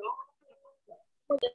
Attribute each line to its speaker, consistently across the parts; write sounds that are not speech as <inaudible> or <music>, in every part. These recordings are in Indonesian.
Speaker 1: 然或者。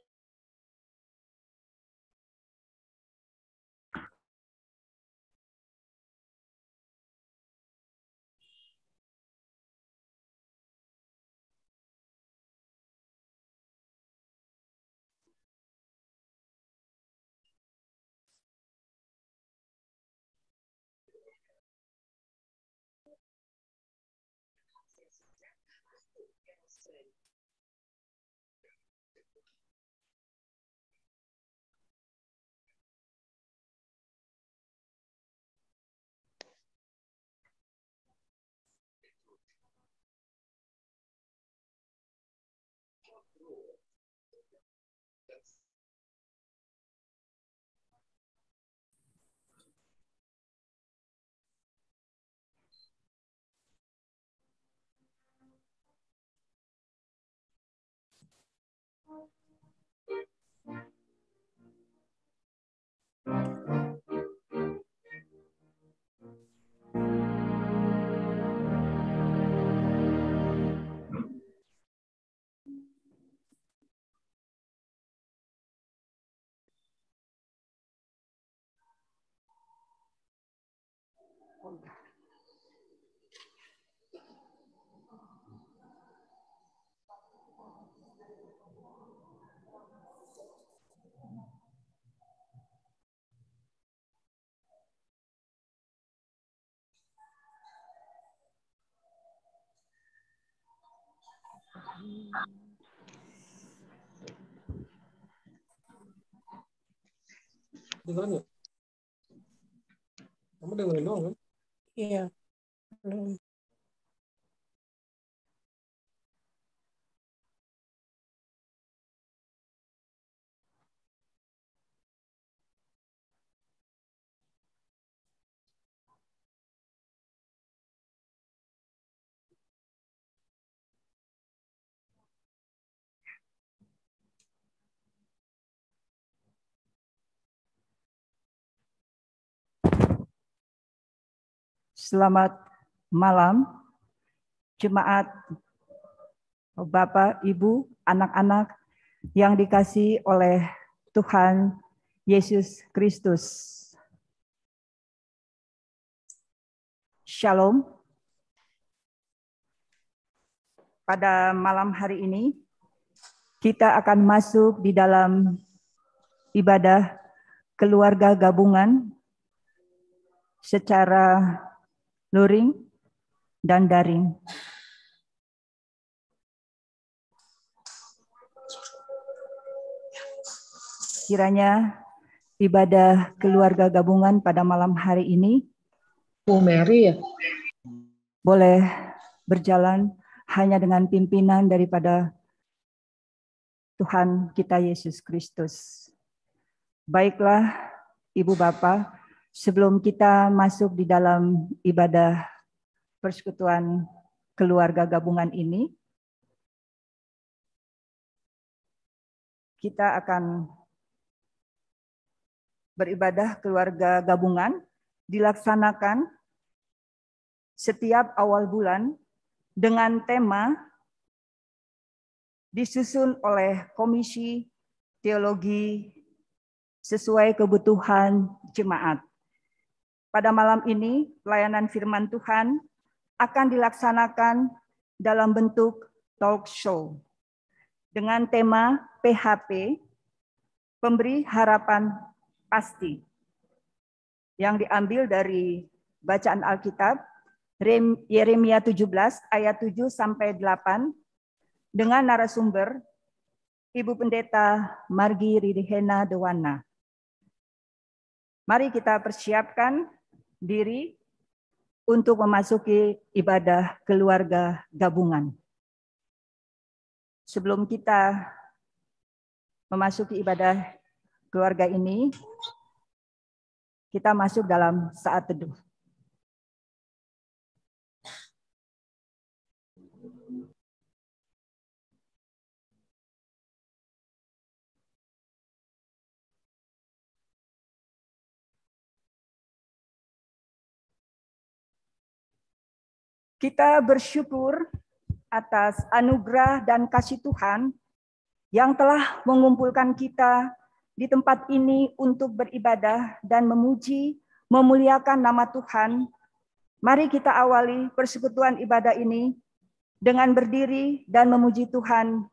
Speaker 1: Thank you. Yeah. nggak? Selamat malam,
Speaker 2: jemaat, Bapak, Ibu, anak-anak yang dikasih oleh Tuhan Yesus Kristus. Shalom. Pada malam hari ini, kita akan masuk di dalam ibadah keluarga gabungan secara luring, dan daring. Kiranya ibadah keluarga gabungan pada malam hari ini Bu Mary ya boleh berjalan hanya dengan pimpinan daripada Tuhan kita Yesus Kristus. Baiklah Ibu Bapak, sebelum kita masuk di dalam ibadah persekutuan keluarga gabungan ini, kita akan beribadah keluarga gabungan dilaksanakan setiap awal bulan dengan tema disusun oleh Komisi Teologi sesuai kebutuhan jemaat pada malam ini pelayanan firman Tuhan akan dilaksanakan dalam bentuk talk show dengan tema PHP, Pemberi Harapan Pasti, yang diambil dari bacaan Alkitab Yeremia 17 ayat 7 sampai 8 dengan narasumber Ibu Pendeta Margi Ridihena Dewana. Mari kita persiapkan diri untuk memasuki ibadah keluarga gabungan. Sebelum kita memasuki ibadah keluarga ini, kita masuk
Speaker 1: dalam saat teduh. Kita bersyukur
Speaker 2: atas anugerah dan kasih Tuhan yang telah mengumpulkan kita di tempat ini untuk beribadah dan memuji, memuliakan nama Tuhan. Mari kita awali persekutuan ibadah ini dengan berdiri dan memuji Tuhan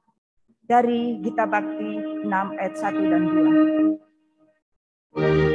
Speaker 2: dari Gita Bakti 6
Speaker 3: ayat 1 dan 2.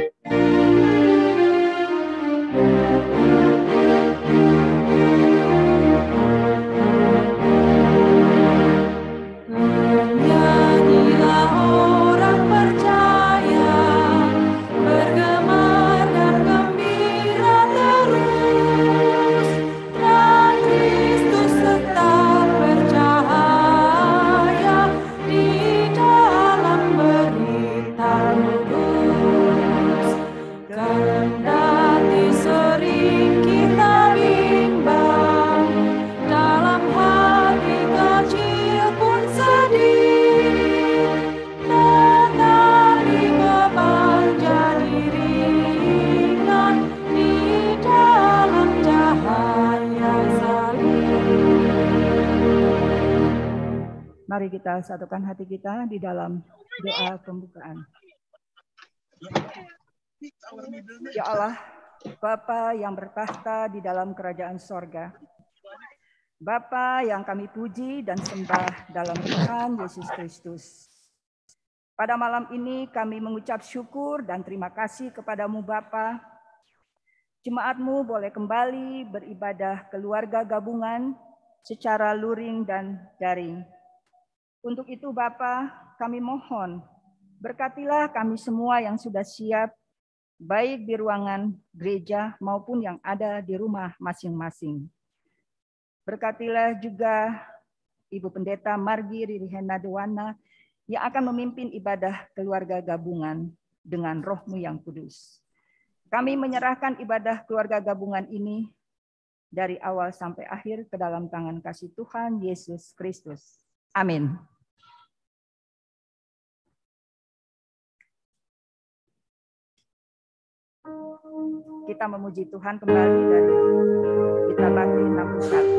Speaker 3: Mari kita satukan hati kita di dalam
Speaker 2: doa pembukaan. Ya Allah, Bapa yang bertahta di dalam kerajaan sorga, Bapa yang kami puji dan sembah dalam Tuhan Yesus Kristus. Pada malam ini kami mengucap syukur dan terima kasih kepadamu Bapa. Jemaatmu boleh kembali beribadah keluarga gabungan secara luring dan daring. Untuk itu Bapa, kami mohon, berkatilah kami semua yang sudah siap, baik di ruangan gereja maupun yang ada di rumah masing-masing. Berkatilah juga Ibu Pendeta Margi Ririhena Dewana yang akan memimpin ibadah keluarga gabungan dengan rohmu yang kudus. Kami menyerahkan ibadah keluarga gabungan ini dari awal sampai akhir ke dalam tangan kasih
Speaker 1: Tuhan Yesus Kristus. Amin.
Speaker 2: Kita memuji Tuhan kembali dari kita bagi 61.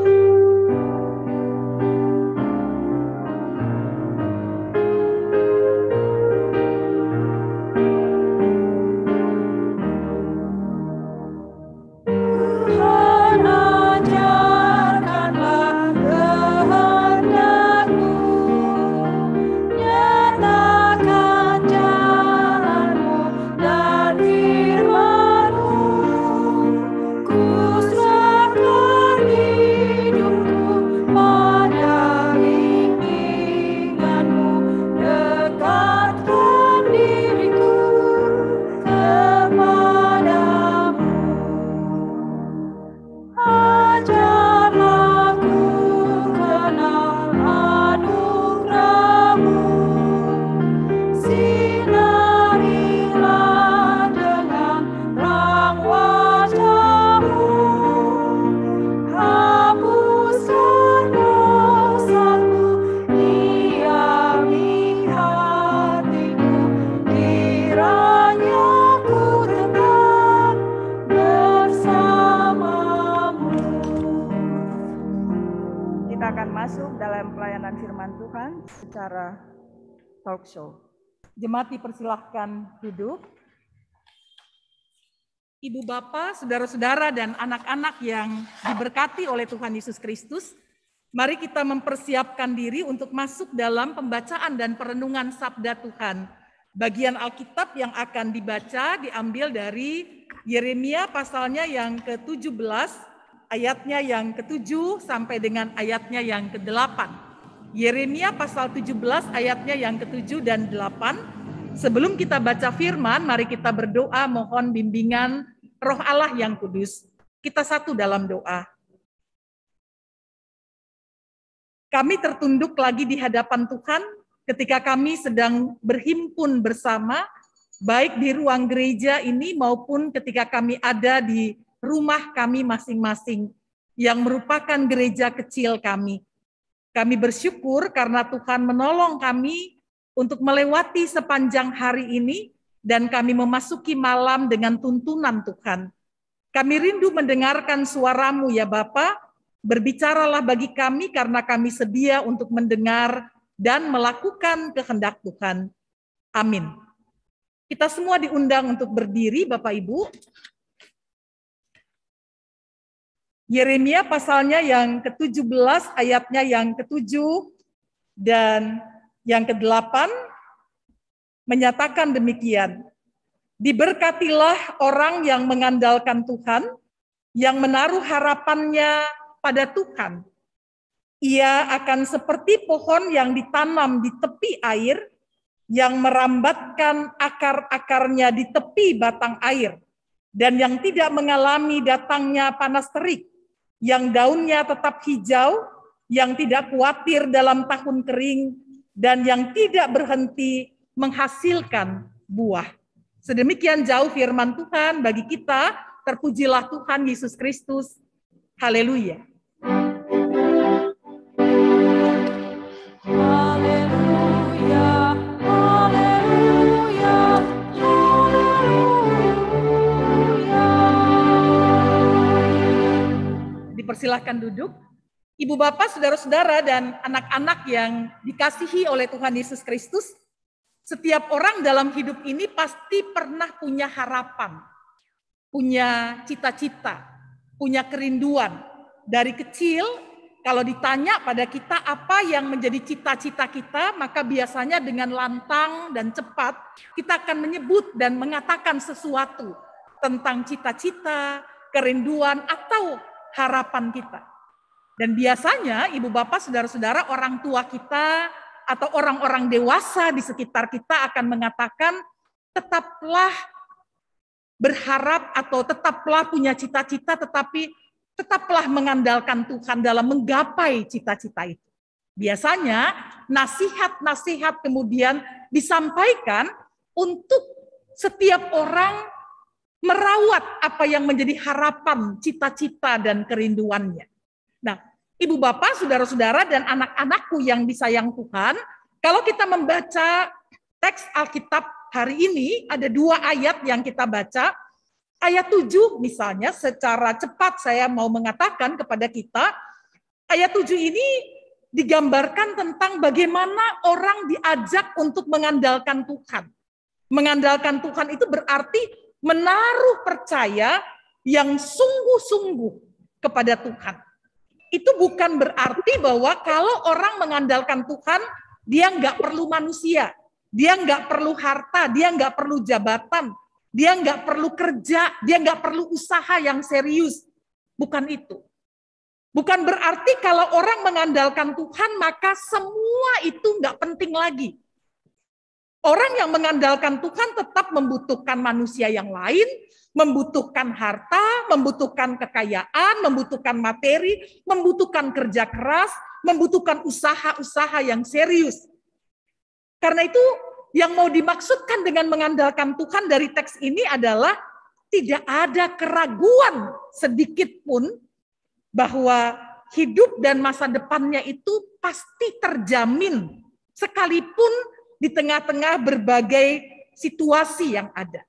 Speaker 2: firman Tuhan secara talk show.
Speaker 4: Jemaat dipersilahkan duduk. Ibu bapak, saudara-saudara, dan anak-anak yang diberkati oleh Tuhan Yesus Kristus, mari kita mempersiapkan diri untuk masuk dalam pembacaan dan perenungan sabda Tuhan. Bagian Alkitab yang akan dibaca diambil dari Yeremia pasalnya yang ke-17, ayatnya yang ke-7 sampai dengan ayatnya yang ke-8. Yeremia pasal 17 ayatnya yang ke-7 dan 8. Sebelum kita baca firman, mari kita berdoa mohon bimbingan roh Allah yang kudus. Kita satu dalam doa. Kami tertunduk lagi di hadapan Tuhan ketika kami sedang berhimpun bersama, baik di ruang gereja ini maupun ketika kami ada di rumah kami masing-masing, yang merupakan gereja kecil kami kami bersyukur karena Tuhan menolong kami untuk melewati sepanjang hari ini dan kami memasuki malam dengan tuntunan Tuhan. Kami rindu mendengarkan suaramu ya Bapa, berbicaralah bagi kami karena kami sedia untuk mendengar dan melakukan kehendak Tuhan. Amin. Kita semua diundang untuk berdiri Bapak Ibu. Yeremia pasalnya yang ke-17 ayatnya yang ke-7 dan yang ke-8 menyatakan demikian. Diberkatilah orang yang mengandalkan Tuhan, yang menaruh harapannya pada Tuhan. Ia akan seperti pohon yang ditanam di tepi air, yang merambatkan akar-akarnya di tepi batang air, dan yang tidak mengalami datangnya panas terik yang daunnya tetap hijau, yang tidak khawatir dalam tahun kering, dan yang tidak berhenti menghasilkan buah. Sedemikian jauh firman Tuhan bagi kita, terpujilah Tuhan Yesus Kristus. Haleluya. silahkan duduk. Ibu bapak, saudara-saudara, dan anak-anak yang dikasihi oleh Tuhan Yesus Kristus, setiap orang dalam hidup ini pasti pernah punya harapan, punya cita-cita, punya kerinduan. Dari kecil, kalau ditanya pada kita apa yang menjadi cita-cita kita, maka biasanya dengan lantang dan cepat kita akan menyebut dan mengatakan sesuatu tentang cita-cita, kerinduan, atau harapan kita. Dan biasanya ibu bapak, saudara-saudara, orang tua kita atau orang-orang dewasa di sekitar kita akan mengatakan tetaplah berharap atau tetaplah punya cita-cita tetapi tetaplah mengandalkan Tuhan dalam menggapai cita-cita itu. Biasanya nasihat-nasihat kemudian disampaikan untuk setiap orang merawat apa yang menjadi harapan, cita-cita dan kerinduannya. Nah, ibu bapak, saudara-saudara dan anak-anakku yang disayang Tuhan, kalau kita membaca teks Alkitab hari ini ada dua ayat yang kita baca. Ayat 7 misalnya secara cepat saya mau mengatakan kepada kita, ayat 7 ini digambarkan tentang bagaimana orang diajak untuk mengandalkan Tuhan. Mengandalkan Tuhan itu berarti menaruh percaya yang sungguh-sungguh kepada Tuhan. Itu bukan berarti bahwa kalau orang mengandalkan Tuhan, dia nggak perlu manusia, dia nggak perlu harta, dia nggak perlu jabatan, dia nggak perlu kerja, dia nggak perlu usaha yang serius. Bukan itu. Bukan berarti kalau orang mengandalkan Tuhan, maka semua itu nggak penting lagi. Orang yang mengandalkan Tuhan tetap membutuhkan manusia yang lain, membutuhkan harta, membutuhkan kekayaan, membutuhkan materi, membutuhkan kerja keras, membutuhkan usaha-usaha yang serius. Karena itu yang mau dimaksudkan dengan mengandalkan Tuhan dari teks ini adalah tidak ada keraguan sedikit pun bahwa hidup dan masa depannya itu pasti terjamin sekalipun di tengah-tengah berbagai situasi yang ada.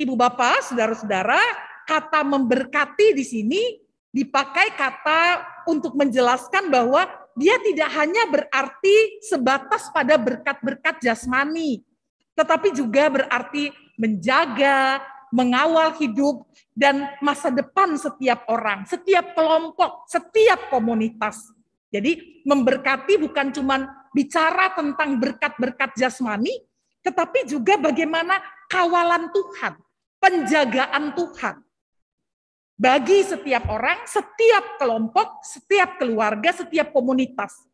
Speaker 4: Ibu Bapak, saudara-saudara, kata memberkati di sini dipakai kata untuk menjelaskan bahwa dia tidak hanya berarti sebatas pada berkat-berkat jasmani, tetapi juga berarti menjaga, mengawal hidup dan masa depan setiap orang, setiap kelompok, setiap komunitas. Jadi memberkati bukan cuman bicara tentang berkat-berkat jasmani, tetapi juga bagaimana kawalan Tuhan, penjagaan Tuhan. Bagi setiap orang, setiap kelompok, setiap keluarga, setiap komunitas.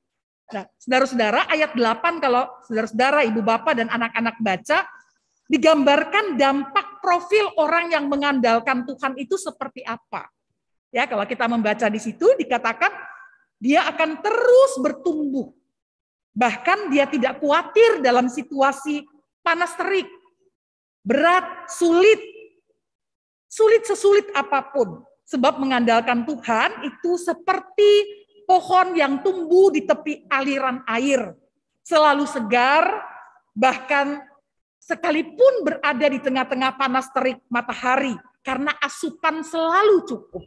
Speaker 4: Nah, saudara-saudara, ayat 8 kalau saudara-saudara, ibu bapak dan anak-anak baca, digambarkan dampak profil orang yang mengandalkan Tuhan itu seperti apa. Ya, kalau kita membaca di situ dikatakan dia akan terus bertumbuh Bahkan dia tidak khawatir dalam situasi panas terik, berat, sulit. Sulit sesulit apapun. Sebab mengandalkan Tuhan itu seperti pohon yang tumbuh di tepi aliran air. Selalu segar, bahkan sekalipun berada di tengah-tengah panas terik matahari. Karena asupan selalu cukup.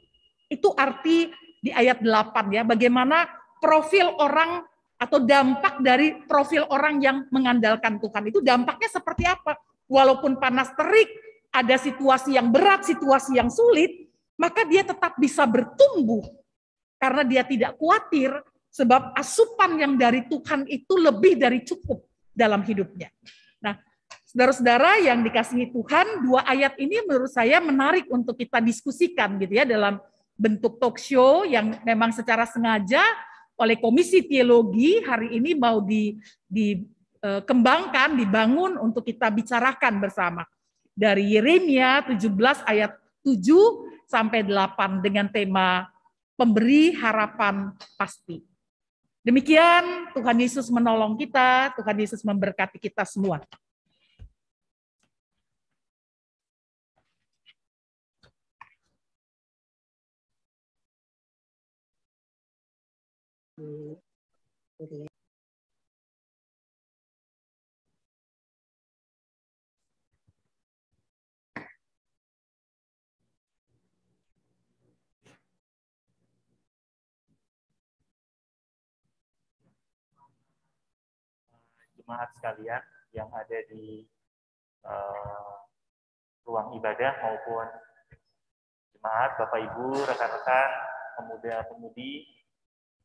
Speaker 4: Itu arti di ayat 8 ya, bagaimana profil orang atau dampak dari profil orang yang mengandalkan Tuhan itu dampaknya seperti apa? Walaupun panas terik, ada situasi yang berat, situasi yang sulit, maka dia tetap bisa bertumbuh karena dia tidak khawatir sebab asupan yang dari Tuhan itu lebih dari cukup dalam hidupnya. Nah, saudara-saudara yang dikasihi Tuhan, dua ayat ini menurut saya menarik untuk kita diskusikan gitu ya dalam bentuk talk show yang memang secara sengaja oleh Komisi Teologi hari ini mau di, dikembangkan, e, dibangun untuk kita bicarakan bersama. Dari Yeremia 17 ayat 7 sampai 8 dengan tema pemberi harapan pasti. Demikian Tuhan Yesus menolong kita, Tuhan Yesus memberkati kita semua.
Speaker 1: jemaat sekalian yang ada di uh, ruang ibadah maupun
Speaker 5: jemaat, Bapak Ibu, rekan-rekan, pemuda-pemudi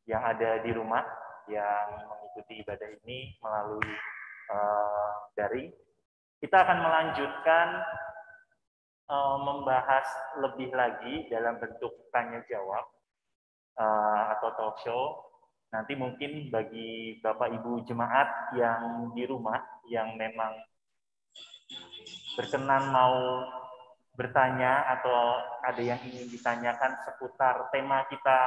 Speaker 5: yang ada di rumah yang mengikuti ibadah ini melalui uh, eh, dari kita akan melanjutkan uh, membahas lebih lagi dalam bentuk tanya jawab uh, eh, atau talk show nanti mungkin bagi bapak ibu jemaat yang di rumah yang memang berkenan mau bertanya atau ada yang ingin ditanyakan seputar tema kita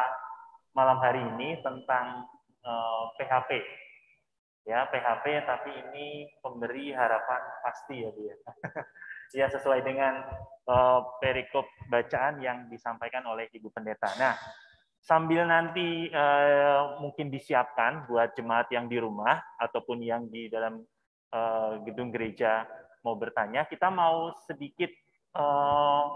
Speaker 5: malam hari ini tentang uh, eh, PHP. Ya, PHP tapi ini pemberi harapan pasti ya, dia ya. <laughs> ya sesuai dengan uh, perikop bacaan yang disampaikan oleh Ibu Pendeta. Nah, sambil nanti uh, mungkin disiapkan buat jemaat yang di rumah ataupun yang di dalam uh, gedung gereja mau bertanya, kita mau sedikit uh,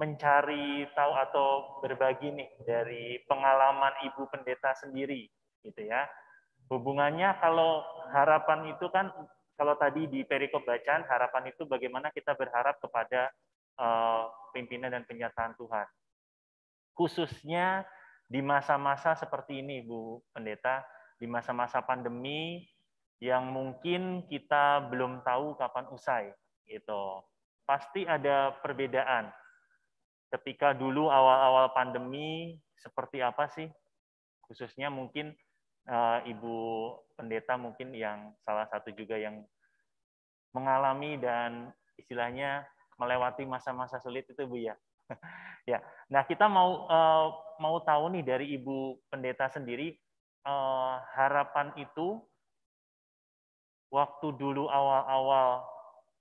Speaker 5: mencari tahu atau berbagi nih dari pengalaman Ibu Pendeta sendiri gitu ya. Hubungannya kalau harapan itu kan kalau tadi di perikop bacaan harapan itu bagaimana kita berharap kepada uh, pimpinan dan penyataan Tuhan. Khususnya di masa-masa seperti ini Bu Pendeta, di masa-masa pandemi yang mungkin kita belum tahu kapan usai gitu. Pasti ada perbedaan ketika dulu awal-awal pandemi seperti apa sih? Khususnya mungkin uh, Ibu Pendeta mungkin yang salah satu juga yang mengalami dan istilahnya melewati masa-masa sulit itu Bu ya. <laughs> ya. Nah, kita mau uh, mau tahu nih dari Ibu Pendeta sendiri uh, harapan itu waktu dulu awal-awal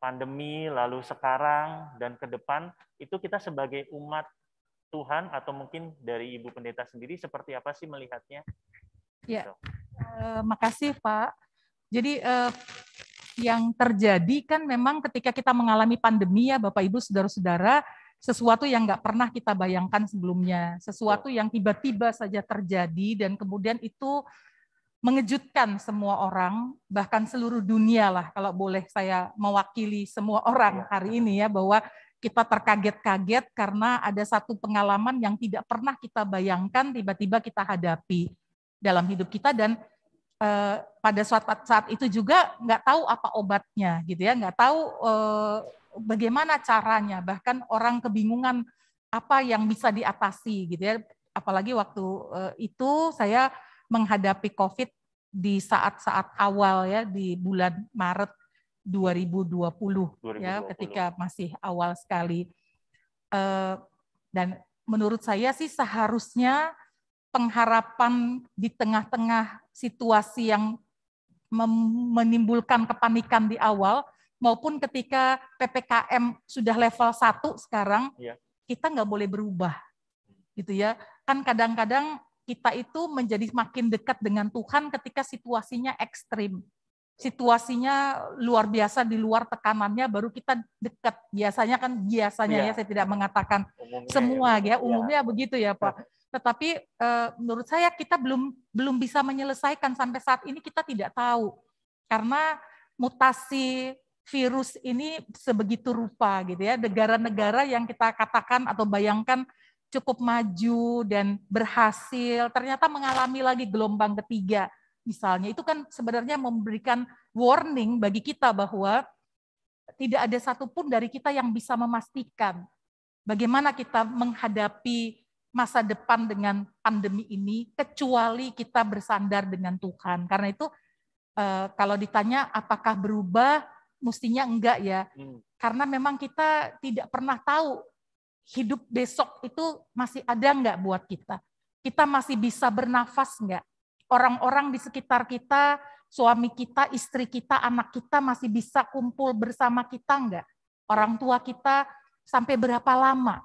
Speaker 5: pandemi, lalu sekarang, dan ke depan, itu kita sebagai umat Tuhan atau mungkin dari Ibu Pendeta sendiri seperti apa sih melihatnya?
Speaker 4: Ya, so. Gitu. eh, makasih Pak. Jadi eh, yang terjadi kan memang ketika kita mengalami pandemi ya Bapak Ibu Saudara-saudara, sesuatu yang nggak pernah kita bayangkan sebelumnya, sesuatu yang tiba-tiba saja terjadi dan kemudian itu mengejutkan semua orang, bahkan seluruh dunia lah kalau boleh saya mewakili semua orang iya. hari ini ya bahwa kita terkaget-kaget karena ada satu pengalaman yang tidak pernah kita bayangkan tiba-tiba kita hadapi dalam hidup kita dan eh, pada suatu saat itu juga nggak tahu apa obatnya gitu ya, nggak tahu eh, bagaimana caranya, bahkan orang kebingungan apa yang bisa diatasi gitu ya. Apalagi waktu eh, itu saya menghadapi COVID di saat-saat awal ya di bulan Maret 2020, 2020. ya ketika masih awal sekali. Eh, dan menurut saya sih seharusnya pengharapan di tengah-tengah situasi yang menimbulkan kepanikan di awal maupun ketika PPKM sudah level 1 sekarang ya. kita nggak boleh berubah gitu ya kan kadang-kadang kita itu menjadi makin dekat dengan Tuhan ketika situasinya ekstrim. Situasinya luar biasa di luar tekanannya baru kita dekat. Biasanya kan biasanya ya, ya saya tidak mengatakan
Speaker 1: umumnya semua
Speaker 4: ya, ya. umumnya ya. begitu ya Pak. <laughs> Tetapi eh, menurut saya kita belum belum bisa menyelesaikan sampai saat ini kita tidak tahu karena mutasi virus ini sebegitu rupa gitu ya. Negara-negara yang kita katakan atau bayangkan cukup maju dan berhasil, ternyata mengalami lagi gelombang ketiga misalnya. Itu kan sebenarnya memberikan warning bagi kita bahwa tidak ada satupun dari kita yang bisa memastikan bagaimana kita menghadapi masa depan dengan pandemi ini kecuali kita bersandar dengan Tuhan. Karena itu eh, kalau ditanya apakah berubah, mestinya enggak ya. Hmm. Karena memang kita tidak pernah tahu hidup besok itu masih ada enggak buat kita? Kita masih bisa bernafas enggak? Orang-orang di sekitar kita, suami kita, istri kita, anak kita masih bisa kumpul bersama kita enggak? Orang tua kita sampai berapa lama?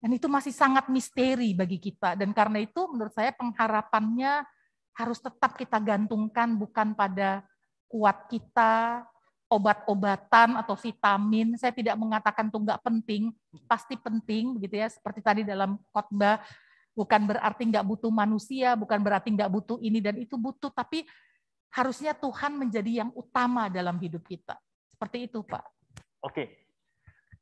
Speaker 4: Dan itu masih sangat misteri bagi kita. Dan karena itu menurut saya pengharapannya harus tetap kita gantungkan bukan pada kuat kita, obat-obatan atau vitamin. Saya tidak mengatakan itu nggak penting, pasti penting, begitu ya. Seperti tadi dalam khotbah, bukan berarti nggak butuh manusia, bukan berarti nggak butuh ini dan itu butuh, tapi harusnya Tuhan menjadi yang utama dalam hidup kita. Seperti itu, Pak. Oke,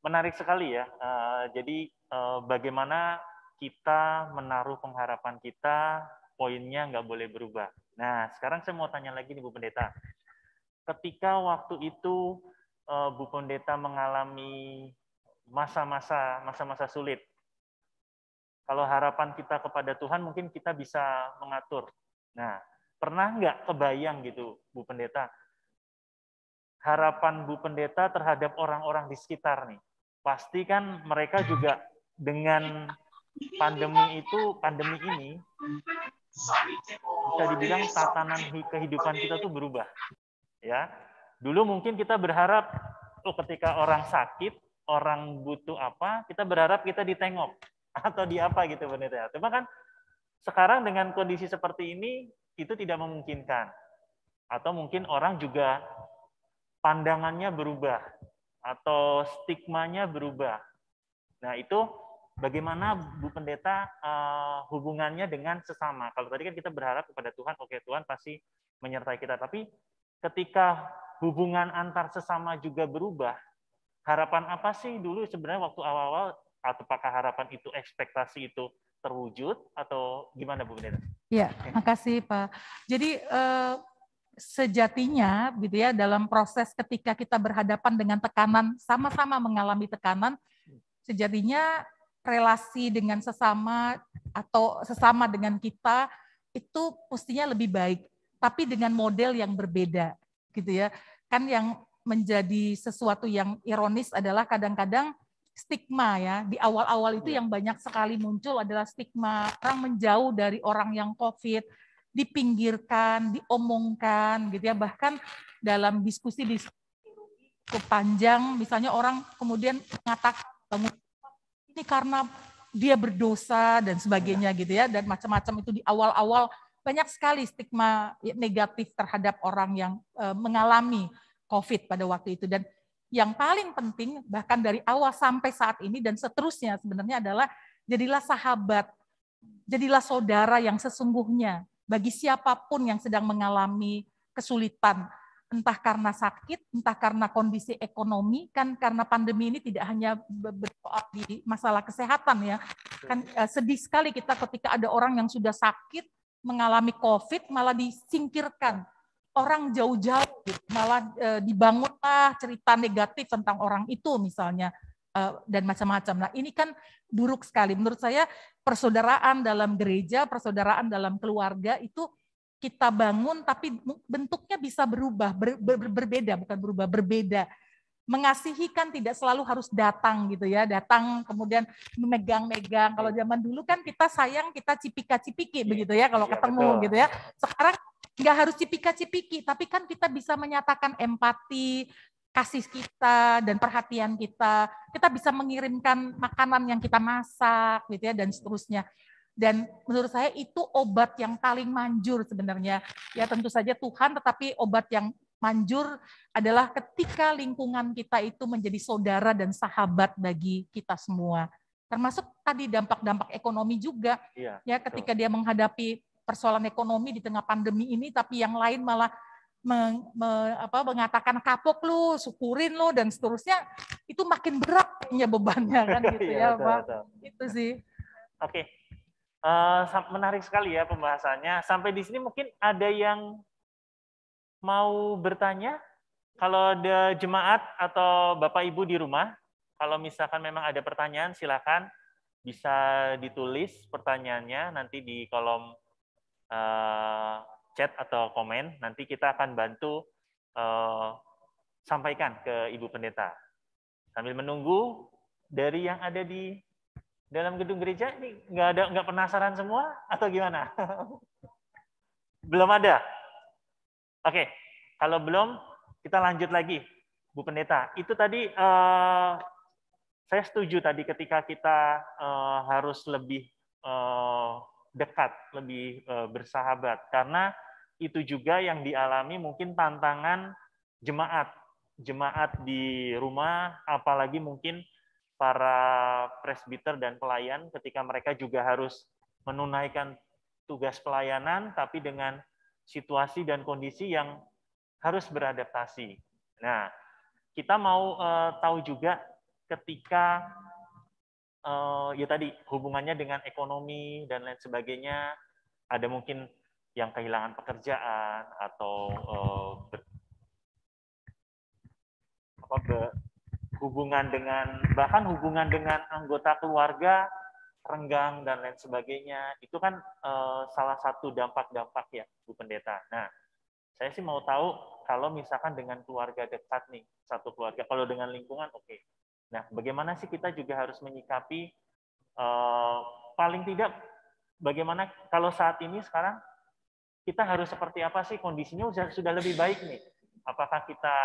Speaker 5: menarik sekali ya. Eh, jadi eh, bagaimana kita menaruh pengharapan kita, poinnya nggak boleh berubah. Nah, sekarang saya mau tanya lagi nih Bu Pendeta ketika waktu itu uh, Bu Pendeta mengalami masa-masa masa-masa sulit. Kalau harapan kita kepada Tuhan mungkin kita bisa mengatur. Nah, pernah nggak kebayang gitu Bu Pendeta harapan Bu Pendeta terhadap orang-orang di sekitar nih? Pasti kan mereka juga dengan pandemi itu pandemi ini bisa dibilang tatanan kehidupan kita tuh berubah. Ya, dulu mungkin kita berharap, oh ketika orang sakit, orang butuh apa, kita berharap kita ditengok <laughs> atau di apa gitu ya Cuma kan sekarang dengan kondisi seperti ini itu tidak memungkinkan. Atau mungkin orang juga pandangannya berubah atau stigmanya berubah. Nah, itu bagaimana Bu Pendeta uh, hubungannya dengan sesama. Kalau tadi kan kita berharap kepada Tuhan, oke okay, Tuhan pasti menyertai kita. Tapi ketika hubungan antar sesama juga berubah, harapan apa sih dulu sebenarnya waktu awal-awal, atau ah, apakah harapan itu, ekspektasi itu terwujud, atau gimana Bu Pendeta?
Speaker 1: Ya,
Speaker 4: makasih Pak. Jadi eh, sejatinya gitu ya dalam proses ketika kita berhadapan dengan tekanan, sama-sama mengalami tekanan, sejatinya relasi dengan sesama atau sesama dengan kita itu mestinya lebih baik tapi dengan model yang berbeda gitu ya. Kan yang menjadi sesuatu yang ironis adalah kadang-kadang stigma ya. Di awal-awal itu iya. yang banyak sekali muncul adalah stigma orang menjauh dari orang yang Covid, dipinggirkan, diomongkan gitu ya. Bahkan dalam diskusi di panjang misalnya orang kemudian mengatakan ini karena dia berdosa dan sebagainya iya. gitu ya dan macam-macam itu di awal-awal banyak sekali stigma negatif terhadap orang yang e, mengalami COVID pada waktu itu. Dan yang paling penting bahkan dari awal sampai saat ini dan seterusnya sebenarnya adalah jadilah sahabat, jadilah saudara yang sesungguhnya bagi siapapun yang sedang mengalami kesulitan entah karena sakit, entah karena kondisi ekonomi, kan karena pandemi ini tidak hanya berdoa di masalah kesehatan ya. Kan e, sedih sekali kita ketika ada orang yang sudah sakit, mengalami COVID malah disingkirkan orang jauh-jauh gitu, malah e, eh, dibangunlah cerita negatif tentang orang itu misalnya e, dan macam-macam. Nah ini kan buruk sekali. Menurut saya persaudaraan dalam gereja, persaudaraan dalam keluarga itu kita bangun tapi bentuknya bisa berubah ber, ber, berbeda bukan berubah berbeda mengasihi kan tidak selalu harus datang gitu ya, datang kemudian memegang-megang. Kalau iya. zaman dulu kan kita sayang kita cipika-cipiki iya. begitu ya kalau iya, ketemu betul. gitu ya. Sekarang nggak harus cipika-cipiki, tapi kan kita bisa menyatakan empati, kasih kita dan perhatian kita. Kita bisa mengirimkan makanan yang kita masak gitu ya dan seterusnya. Dan menurut saya itu obat yang paling manjur sebenarnya. Ya tentu saja Tuhan tetapi obat yang manjur adalah ketika lingkungan kita itu menjadi saudara dan sahabat bagi kita semua. Termasuk tadi dampak-dampak ekonomi juga. Iya, ya ketika betul. dia menghadapi persoalan ekonomi di tengah pandemi ini tapi yang lain malah meng, me, apa, mengatakan kapok lu, syukurin lu dan seterusnya itu makin berat ya bebannya kan <laughs> gitu ya, ya betul, Pak. Betul. Itu sih.
Speaker 5: Oke. Okay. Uh, eh, menarik sekali ya pembahasannya. Sampai di sini mungkin ada yang mau bertanya? Kalau ada jemaat atau Bapak Ibu di rumah, kalau misalkan memang ada pertanyaan, silakan bisa ditulis pertanyaannya nanti di kolom uh, chat atau komen. Nanti kita akan bantu uh, sampaikan ke Ibu Pendeta. Sambil menunggu dari yang ada di dalam gedung gereja ini nggak ada nggak penasaran semua atau gimana? <laughs> Belum ada. Oke, kalau belum kita lanjut lagi, Bu Pendeta. Itu tadi uh, saya setuju tadi ketika kita uh, harus lebih uh, dekat, lebih uh, bersahabat, karena itu juga yang dialami mungkin tantangan jemaat, jemaat di rumah, apalagi mungkin para presbiter dan pelayan ketika mereka juga harus menunaikan tugas pelayanan tapi dengan situasi dan kondisi yang harus beradaptasi. Nah, kita mau uh, tahu juga ketika uh, ya tadi hubungannya dengan ekonomi dan lain sebagainya, ada mungkin yang kehilangan pekerjaan atau uh, eh, hubungan dengan bahkan hubungan dengan anggota keluarga renggang dan lain sebagainya. Itu kan uh, salah satu dampak-dampak ya, Bu Pendeta. Nah, saya sih mau tahu kalau misalkan dengan keluarga dekat nih, satu keluarga, kalau dengan lingkungan oke. Okay. Nah, bagaimana sih kita juga harus menyikapi uh, paling tidak bagaimana kalau saat ini sekarang kita harus seperti apa sih kondisinya sudah sudah lebih baik nih? Apakah kita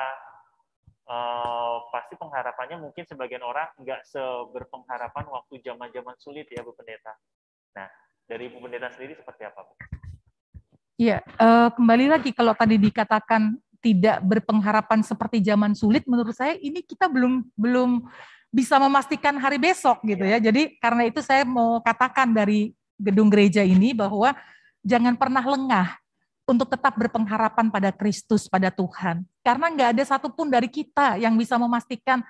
Speaker 5: Uh, pasti pengharapannya mungkin sebagian orang nggak seberpengharapan waktu zaman-zaman sulit ya Bu Pendeta. Nah, dari Bu Pendeta sendiri seperti apa Bu?
Speaker 4: Iya, uh, kembali lagi kalau tadi dikatakan tidak berpengharapan seperti zaman sulit, menurut saya ini kita belum belum bisa memastikan hari besok gitu ya. Iya. Jadi karena itu saya mau katakan dari gedung gereja ini bahwa jangan pernah lengah untuk tetap berpengharapan pada Kristus, pada Tuhan. Karena nggak ada satupun dari kita yang bisa memastikan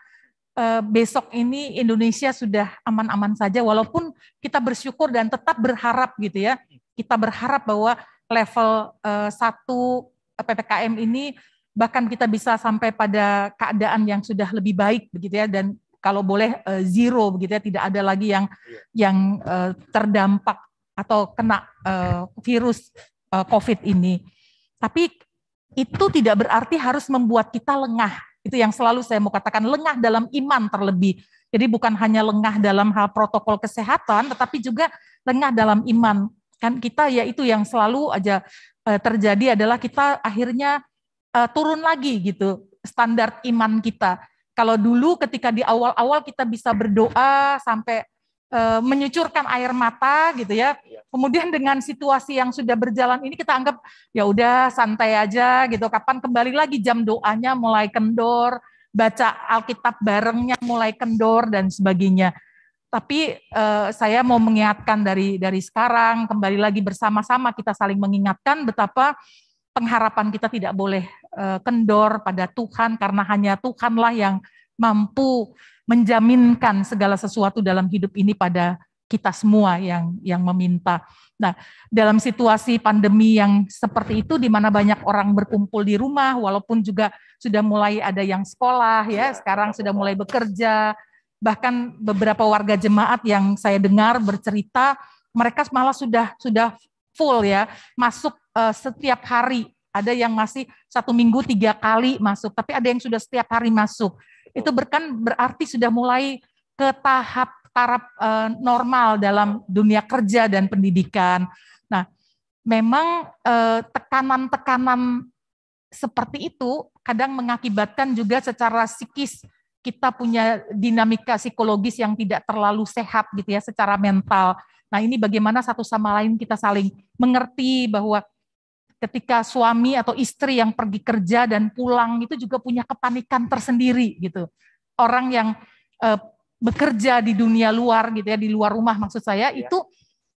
Speaker 4: eh, besok ini Indonesia sudah aman-aman saja, walaupun kita bersyukur dan tetap berharap gitu ya. Kita berharap bahwa level eh, 1 eh, PPKM ini bahkan kita bisa sampai pada keadaan yang sudah lebih baik begitu ya dan kalau boleh eh, zero begitu ya tidak ada lagi yang iya. yang eh, terdampak atau kena virus Eh, COVID ini. Tapi itu tidak berarti harus membuat kita lengah. Itu yang selalu saya mau katakan, lengah dalam iman terlebih. Jadi bukan hanya lengah dalam hal protokol kesehatan, tetapi juga lengah dalam iman. Kan kita ya itu yang selalu aja eh, terjadi adalah kita akhirnya eh, turun lagi gitu standar iman kita. Kalau dulu ketika di awal-awal kita bisa berdoa sampai Eh, menyucurkan air mata gitu ya. Iya. Kemudian dengan situasi yang sudah berjalan ini kita anggap ya udah santai aja gitu. Kapan kembali lagi jam doanya mulai kendor, baca Alkitab barengnya mulai kendor dan sebagainya. Tapi eh, saya mau mengingatkan dari dari sekarang kembali lagi bersama-sama kita saling mengingatkan betapa pengharapan kita tidak boleh eh, kendor pada Tuhan karena hanya Tuhanlah yang mampu menjaminkan segala sesuatu dalam hidup ini pada kita semua yang yang meminta. Nah, dalam situasi pandemi yang seperti itu di mana banyak orang berkumpul di rumah walaupun juga sudah mulai ada yang sekolah ya, iya. sekarang sudah mulai bekerja. Bahkan beberapa warga jemaat yang saya dengar bercerita mereka malah sudah sudah full ya, masuk uh, setiap hari. Ada yang masih satu minggu tiga kali masuk, tapi ada yang sudah setiap hari masuk itu berkan berarti sudah mulai ke tahap taraf uh, eh, normal dalam dunia kerja dan pendidikan. Nah, memang eh, tekanan-tekanan uh, seperti itu kadang mengakibatkan juga secara psikis kita punya dinamika psikologis yang tidak terlalu sehat gitu ya secara mental. Nah, ini bagaimana satu sama lain kita saling mengerti bahwa ketika suami atau istri yang pergi kerja dan pulang itu juga punya kepanikan tersendiri gitu. Orang yang eh, bekerja di dunia luar gitu ya, di luar rumah maksud saya ya. itu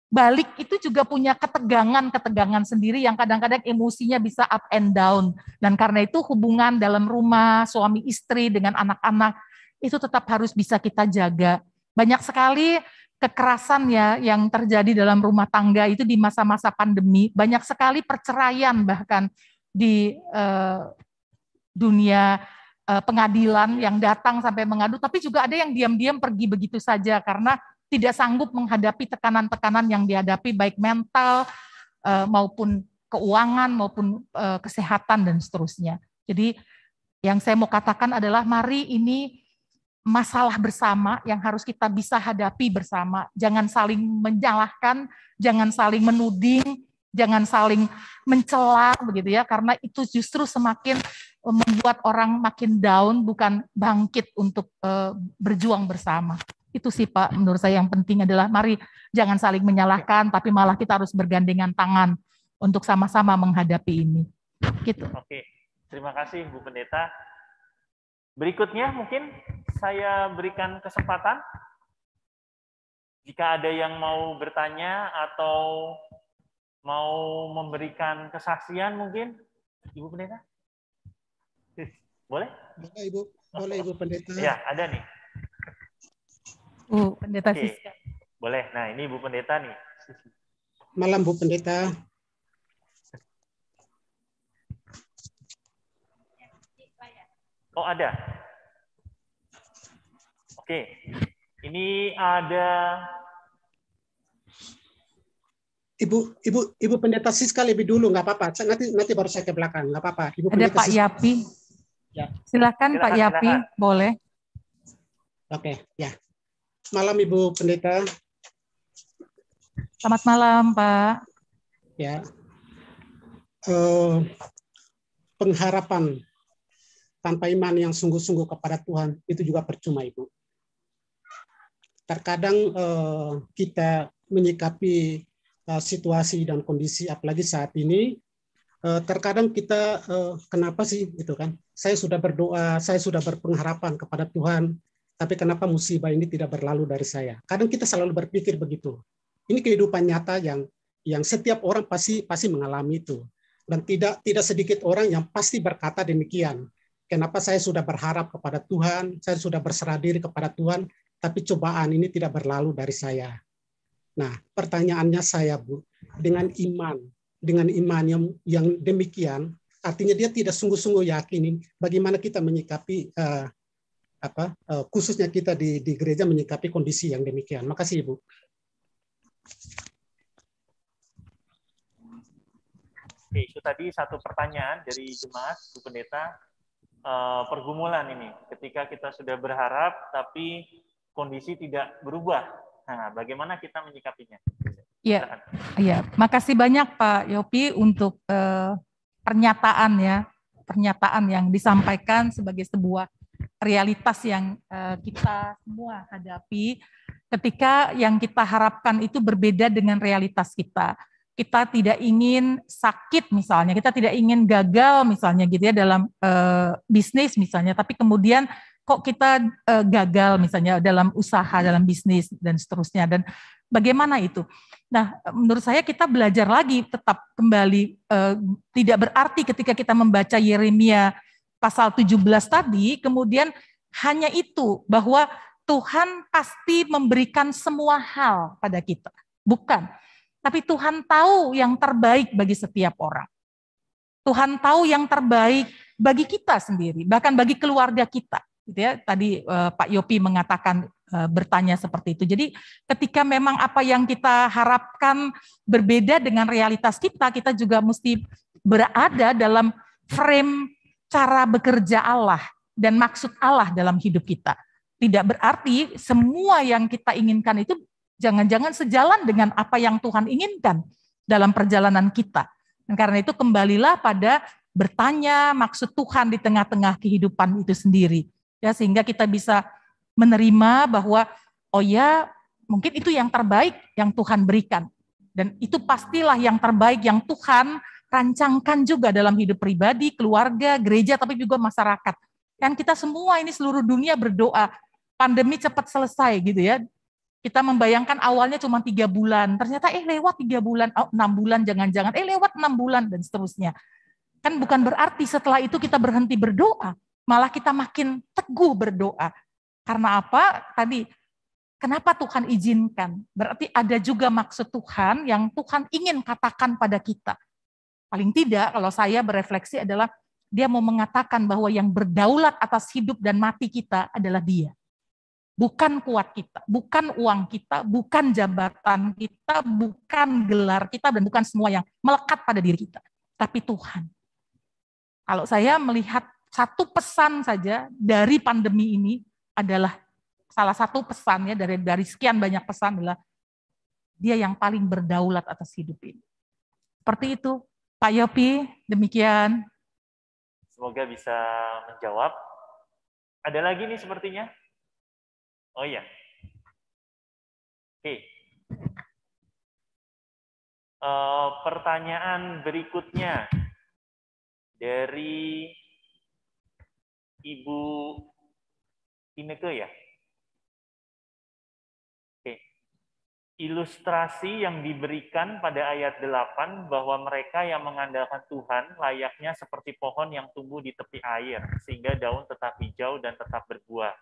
Speaker 4: balik itu juga punya ketegangan-ketegangan sendiri yang kadang-kadang emosinya bisa up and down. Dan karena itu hubungan dalam rumah suami istri dengan anak-anak itu tetap harus bisa kita jaga. Banyak sekali kekerasan ya yang terjadi dalam rumah tangga itu di masa-masa pandemi banyak sekali perceraian bahkan di eh, dunia eh, pengadilan yang datang sampai mengadu tapi juga ada yang diam-diam pergi begitu saja karena tidak sanggup menghadapi tekanan-tekanan yang dihadapi baik mental eh, maupun keuangan maupun eh, kesehatan dan seterusnya. Jadi yang saya mau katakan adalah mari ini masalah bersama yang harus kita bisa hadapi bersama. Jangan saling menyalahkan, jangan saling menuding, jangan saling mencela begitu ya karena itu justru semakin e, membuat orang makin down bukan bangkit untuk uh, berjuang bersama. Itu sih Pak menurut saya yang penting adalah mari jangan saling menyalahkan tapi malah kita harus bergandengan tangan untuk sama-sama menghadapi ini. Gitu.
Speaker 5: Oke. Terima kasih Bu Pendeta. Berikutnya mungkin saya berikan kesempatan jika ada yang mau bertanya atau mau memberikan kesaksian mungkin Ibu Pendeta? Boleh? Boleh Ibu, boleh Ibu Pendeta. Ya, ada nih.
Speaker 4: Bu Pendeta Oke.
Speaker 5: Boleh. Nah, ini Ibu Pendeta nih.
Speaker 6: Malam Bu Pendeta.
Speaker 5: Oh, ada. Oke, ini ada
Speaker 6: Ibu, Ibu, Ibu Pendeta Siska lebih dulu, nggak apa-apa. Nanti, nanti baru saya ke belakang, nggak apa-apa. Ibu Ada Pendeta Pak Siska. Yapi. Ya. Silakan, Pak Yapi, boleh. Oke, ya. Malam Ibu Pendeta.
Speaker 4: Selamat malam Pak.
Speaker 6: Ya. Uh, pengharapan tanpa iman yang sungguh-sungguh kepada Tuhan itu juga percuma Ibu terkadang eh, kita menyikapi eh, situasi dan kondisi apalagi saat ini eh, terkadang kita eh, kenapa sih gitu kan saya sudah berdoa saya sudah berpengharapan kepada Tuhan tapi kenapa musibah ini tidak berlalu dari saya kadang kita selalu berpikir begitu ini kehidupan nyata yang yang setiap orang pasti pasti mengalami itu dan tidak tidak sedikit orang yang pasti berkata demikian kenapa saya sudah berharap kepada Tuhan, saya sudah berserah diri kepada Tuhan, tapi cobaan ini tidak berlalu dari saya. Nah, pertanyaannya saya Bu, dengan iman, dengan iman yang, yang demikian, artinya dia tidak sungguh-sungguh yakin bagaimana kita menyikapi uh, apa uh, khususnya kita di, di gereja menyikapi kondisi yang demikian. Makasih Ibu.
Speaker 5: Oke, itu tadi satu pertanyaan dari jemaat Bu Pendeta. Uh, pergumulan ini, ketika kita sudah berharap tapi kondisi tidak berubah. Nah, bagaimana kita menyikapinya?
Speaker 4: Iya, iya. Makasih banyak Pak Yopi untuk eh, pernyataan ya, pernyataan yang disampaikan sebagai sebuah realitas yang eh, kita semua hadapi ketika yang kita harapkan itu berbeda dengan realitas kita kita tidak ingin sakit misalnya, kita tidak ingin gagal misalnya gitu ya dalam e, bisnis misalnya, tapi kemudian kok kita uh, gagal misalnya dalam usaha, dalam bisnis dan seterusnya dan bagaimana itu. Nah, menurut saya kita belajar lagi tetap kembali uh, tidak berarti ketika kita membaca Yeremia pasal 17 tadi kemudian hanya itu bahwa Tuhan pasti memberikan semua hal pada kita. Bukan. Tapi Tuhan tahu yang terbaik bagi setiap orang. Tuhan tahu yang terbaik bagi kita sendiri, bahkan bagi keluarga kita gitu ya tadi uh, Pak Yopi mengatakan uh, bertanya seperti itu. Jadi ketika memang apa yang kita harapkan berbeda dengan realitas kita, kita juga mesti berada dalam frame cara bekerja Allah dan maksud Allah dalam hidup kita. Tidak berarti semua yang kita inginkan itu jangan-jangan sejalan dengan apa yang Tuhan inginkan dalam perjalanan kita. Dan karena itu kembalilah pada bertanya maksud Tuhan di tengah-tengah kehidupan itu sendiri ya sehingga kita bisa menerima bahwa oh ya mungkin itu yang terbaik yang Tuhan berikan dan itu pastilah yang terbaik yang Tuhan rancangkan juga dalam hidup pribadi, keluarga, gereja tapi juga masyarakat. Kan kita semua ini seluruh dunia berdoa pandemi cepat selesai gitu ya. Kita membayangkan awalnya cuma tiga bulan, ternyata eh lewat tiga bulan, oh, enam bulan jangan-jangan, eh lewat enam bulan dan seterusnya. Kan bukan berarti setelah itu kita berhenti berdoa, malah kita makin teguh berdoa. Karena apa? Tadi, kenapa Tuhan izinkan? Berarti ada juga maksud Tuhan yang Tuhan ingin katakan pada kita. Paling tidak kalau saya berefleksi adalah dia mau mengatakan bahwa yang berdaulat atas hidup dan mati kita adalah dia. Bukan kuat kita, bukan uang kita, bukan jabatan kita, bukan gelar kita, dan bukan semua yang melekat pada diri kita. Tapi Tuhan. Kalau saya melihat satu pesan saja dari pandemi ini adalah salah satu pesannya dari dari sekian banyak pesan adalah dia yang paling berdaulat atas hidup ini. Seperti itu,
Speaker 1: Pak Yopi, demikian.
Speaker 5: Semoga bisa menjawab.
Speaker 1: Ada lagi nih sepertinya? Oh iya. Oke. Uh, pertanyaan berikutnya dari Ibu Ineke ya. Oke.
Speaker 5: Ilustrasi yang diberikan pada ayat 8 bahwa mereka yang mengandalkan Tuhan layaknya seperti pohon yang tumbuh di tepi air sehingga daun tetap hijau dan tetap berbuah.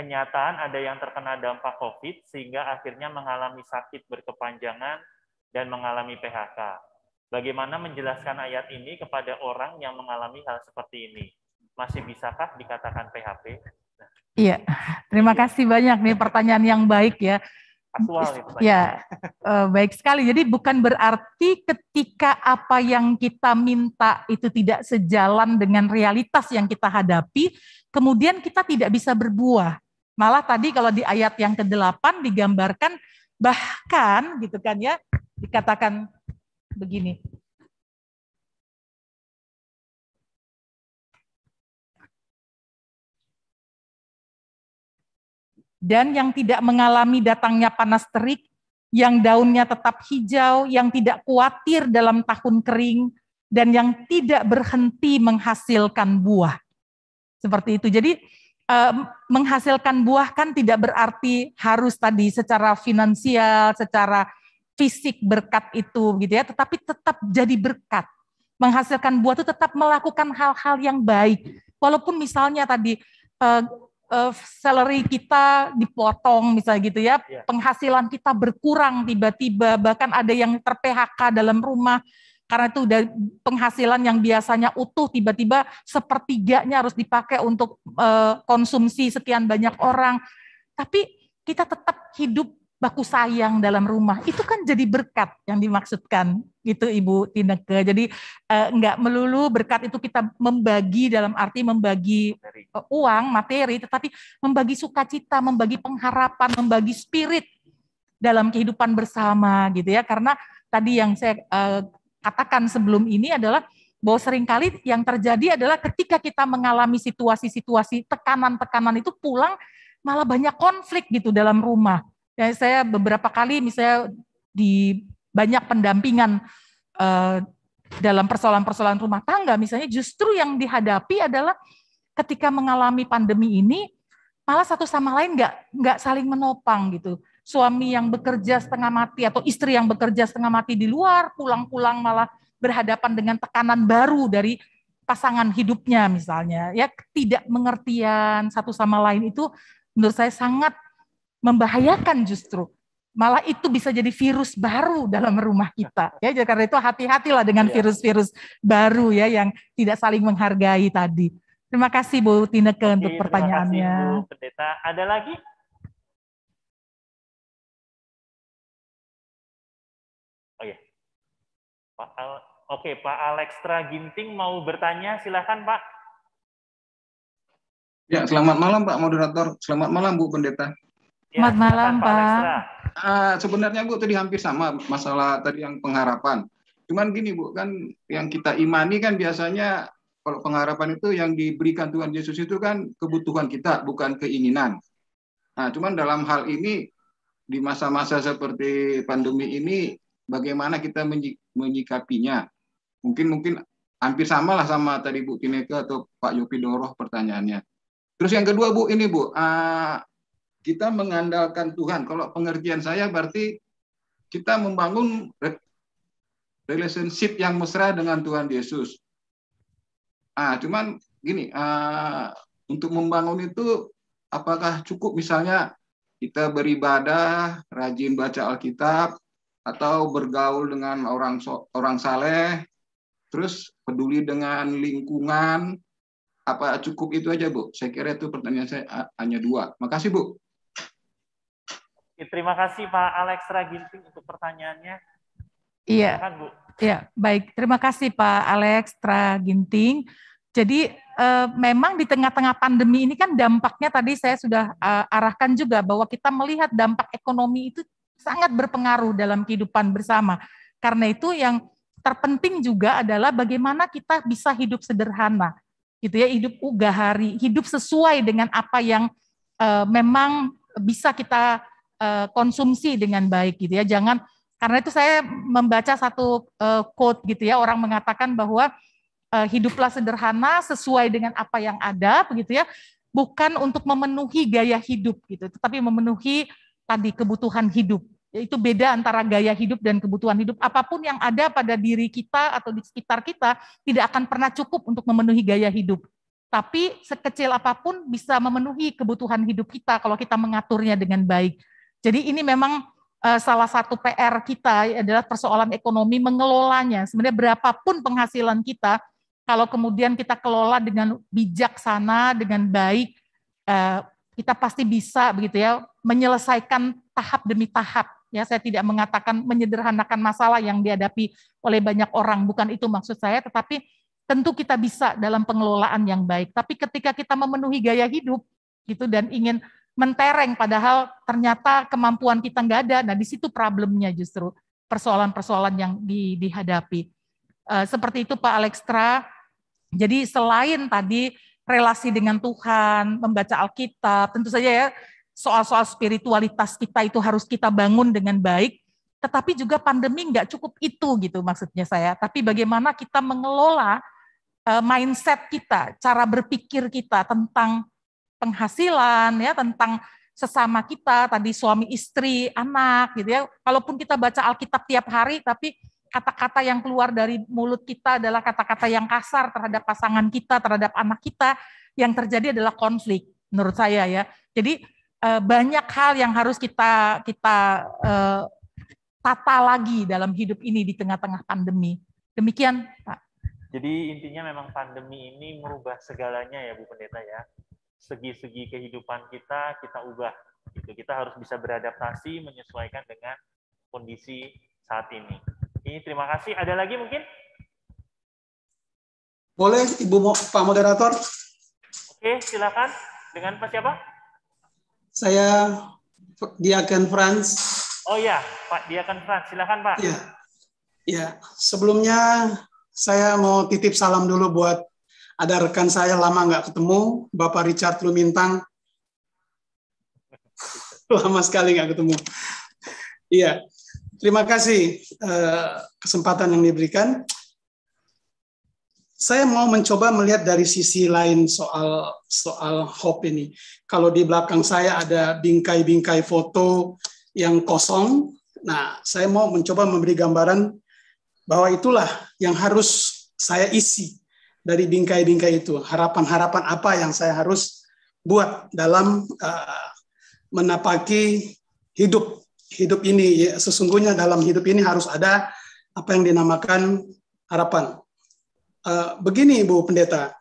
Speaker 5: Kenyataan ada yang terkena dampak COVID sehingga akhirnya mengalami sakit berkepanjangan dan mengalami PHK. Bagaimana menjelaskan ayat ini kepada orang yang mengalami hal seperti ini? masih bisakah dikatakan PHP?
Speaker 4: Nah, iya, terima kasih banyak nih pertanyaan yang baik ya. Aktual Ya, eh, baik sekali. Jadi bukan berarti ketika apa yang kita minta itu tidak sejalan dengan realitas yang kita hadapi, kemudian kita tidak bisa berbuah. Malah tadi kalau di ayat yang ke-8 digambarkan
Speaker 1: bahkan gitu kan ya, dikatakan begini, dan yang tidak mengalami datangnya panas
Speaker 4: terik, yang daunnya tetap hijau, yang tidak khawatir dalam tahun kering, dan yang tidak berhenti menghasilkan buah. Seperti itu. Jadi eh, menghasilkan buah kan tidak berarti harus tadi secara finansial, secara fisik berkat itu gitu ya, tetapi tetap jadi berkat. Menghasilkan buah itu tetap melakukan hal-hal yang baik. Walaupun misalnya tadi eh, uh, salary kita dipotong misalnya gitu ya, yeah. penghasilan kita berkurang tiba-tiba, bahkan ada yang ter-PHK dalam rumah karena itu udah penghasilan yang biasanya utuh tiba-tiba sepertiganya harus dipakai untuk uh, konsumsi sekian banyak orang. Tapi kita tetap hidup baku sayang dalam rumah itu kan jadi berkat yang dimaksudkan gitu Ibu Tineke. Jadi eh, nggak enggak melulu berkat itu kita membagi dalam arti membagi eh, uang, materi, tetapi membagi sukacita, membagi pengharapan, membagi spirit dalam kehidupan bersama gitu ya. Karena tadi yang saya eh, katakan sebelum ini adalah bahwa seringkali yang terjadi adalah ketika kita mengalami situasi-situasi tekanan-tekanan itu pulang malah banyak konflik gitu dalam rumah. Ya, saya beberapa kali misalnya di banyak pendampingan uh, dalam persoalan-persoalan rumah tangga misalnya justru yang dihadapi adalah ketika mengalami pandemi ini malah satu sama lain nggak nggak saling menopang gitu suami yang bekerja setengah mati atau istri yang bekerja setengah mati di luar pulang-pulang malah berhadapan dengan tekanan baru dari pasangan hidupnya misalnya ya tidak mengertian satu sama lain itu menurut saya sangat membahayakan justru. Malah itu bisa jadi virus baru dalam rumah kita. Ya, karena itu hati-hatilah dengan iya. virus-virus baru ya yang tidak saling menghargai tadi. Terima kasih Bu Tineke Oke, untuk pertanyaannya. Terima kasih Bu
Speaker 1: Pendeta. Ada lagi? Oh ya. Pak Oke, Pak Alextra Ginting mau bertanya, silahkan Pak.
Speaker 7: Ya, selamat malam Pak Moderator. Selamat malam Bu Pendeta.
Speaker 5: Ya, Selamat malam Pak.
Speaker 7: Uh, sebenarnya Bu tadi hampir sama masalah tadi yang pengharapan. Cuman gini Bu kan yang kita imani kan biasanya kalau pengharapan itu yang diberikan Tuhan Yesus itu kan kebutuhan kita bukan keinginan. Nah, cuman dalam hal ini di masa-masa seperti pandemi ini bagaimana kita menyikapinya? Mungkin mungkin hampir sama lah sama tadi Bu Tineke atau Pak Yopi Doroh pertanyaannya. Terus yang kedua Bu ini Bu, uh, kita mengandalkan Tuhan. Kalau pengertian saya berarti kita membangun relationship yang mesra dengan Tuhan Yesus. Ah, cuman gini, ah, untuk membangun itu apakah cukup misalnya kita beribadah, rajin baca Alkitab, atau bergaul dengan orang orang saleh, terus peduli dengan lingkungan, apa cukup itu aja bu? Saya kira itu pertanyaan saya ah, hanya dua. Makasih bu.
Speaker 5: Ya, terima kasih Pak Alex Raginting untuk pertanyaannya.
Speaker 4: Iya. Silakan, Bu. Iya, baik. Terima kasih Pak Alex Traginting. Jadi eh, memang di tengah-tengah pandemi ini kan dampaknya tadi saya sudah eh, arahkan juga bahwa kita melihat dampak ekonomi itu sangat berpengaruh dalam kehidupan bersama. Karena itu yang terpenting juga adalah bagaimana kita bisa hidup sederhana, gitu ya, hidup ugah hari, hidup sesuai dengan apa yang eh, memang bisa kita Eh, konsumsi dengan baik gitu ya. Jangan karena itu saya membaca satu eh, quote gitu ya orang mengatakan bahwa eh, hiduplah sederhana sesuai dengan apa yang ada begitu ya. Bukan untuk memenuhi gaya hidup gitu, tetapi memenuhi tadi kebutuhan hidup. Itu beda antara gaya hidup dan kebutuhan hidup. Apapun yang ada pada diri kita atau di sekitar kita tidak akan pernah cukup untuk memenuhi gaya hidup tapi sekecil apapun bisa memenuhi kebutuhan hidup kita kalau kita mengaturnya dengan baik. Jadi ini memang eh, salah satu PR kita adalah persoalan ekonomi mengelolanya. Sebenarnya berapapun penghasilan kita, kalau kemudian kita kelola dengan bijaksana, dengan baik, eh, kita pasti bisa begitu ya menyelesaikan tahap demi tahap. Ya, saya tidak mengatakan menyederhanakan masalah yang dihadapi oleh banyak orang, bukan itu maksud saya, tetapi tentu kita bisa dalam pengelolaan yang baik. Tapi ketika kita memenuhi gaya hidup gitu dan ingin mentereng padahal ternyata kemampuan kita nggak ada. Nah di situ problemnya justru persoalan-persoalan yang di, dihadapi. E, seperti itu Pak Alextra. Jadi selain tadi relasi dengan Tuhan, membaca Alkitab, tentu saja ya soal-soal spiritualitas kita itu harus kita bangun dengan baik. Tetapi juga pandemi nggak cukup itu gitu maksudnya saya. Tapi bagaimana kita mengelola eh, mindset kita, cara berpikir kita tentang penghasilan ya tentang sesama kita tadi suami istri anak gitu ya kalaupun kita baca Alkitab tiap hari tapi kata-kata yang keluar dari mulut kita adalah kata-kata yang kasar terhadap pasangan kita terhadap anak kita yang terjadi adalah konflik menurut saya ya jadi eh, banyak hal yang harus kita kita eh, tata lagi dalam hidup ini di tengah-tengah pandemi demikian Pak
Speaker 5: jadi intinya memang pandemi ini merubah segalanya ya Bu Pendeta ya segi-segi kehidupan kita kita ubah. Gitu. Kita harus bisa beradaptasi menyesuaikan dengan kondisi saat ini. Ini terima kasih. Ada lagi mungkin?
Speaker 8: Boleh Ibu Pak Moderator?
Speaker 5: Oke, silakan. Dengan Pak siapa?
Speaker 8: Saya diakan Franz.
Speaker 5: Oh ya, Pak diakan Franz. Silakan Pak. Ya.
Speaker 8: Ya, sebelumnya saya mau titip salam dulu buat ada rekan saya lama nggak ketemu, Bapak Richard Lumintang. <laughs> lama sekali nggak ketemu. iya, terima kasih eh, kesempatan yang diberikan. Saya mau mencoba melihat dari sisi lain soal soal hope ini. Kalau di belakang saya ada bingkai-bingkai foto yang kosong. Nah, saya mau mencoba memberi gambaran bahwa itulah yang harus saya isi dari bingkai-bingkai itu? Harapan-harapan apa yang saya harus buat dalam uh, menapaki hidup hidup ini? Ya, sesungguhnya dalam hidup ini harus ada apa yang dinamakan harapan. Uh, begini Bu Pendeta,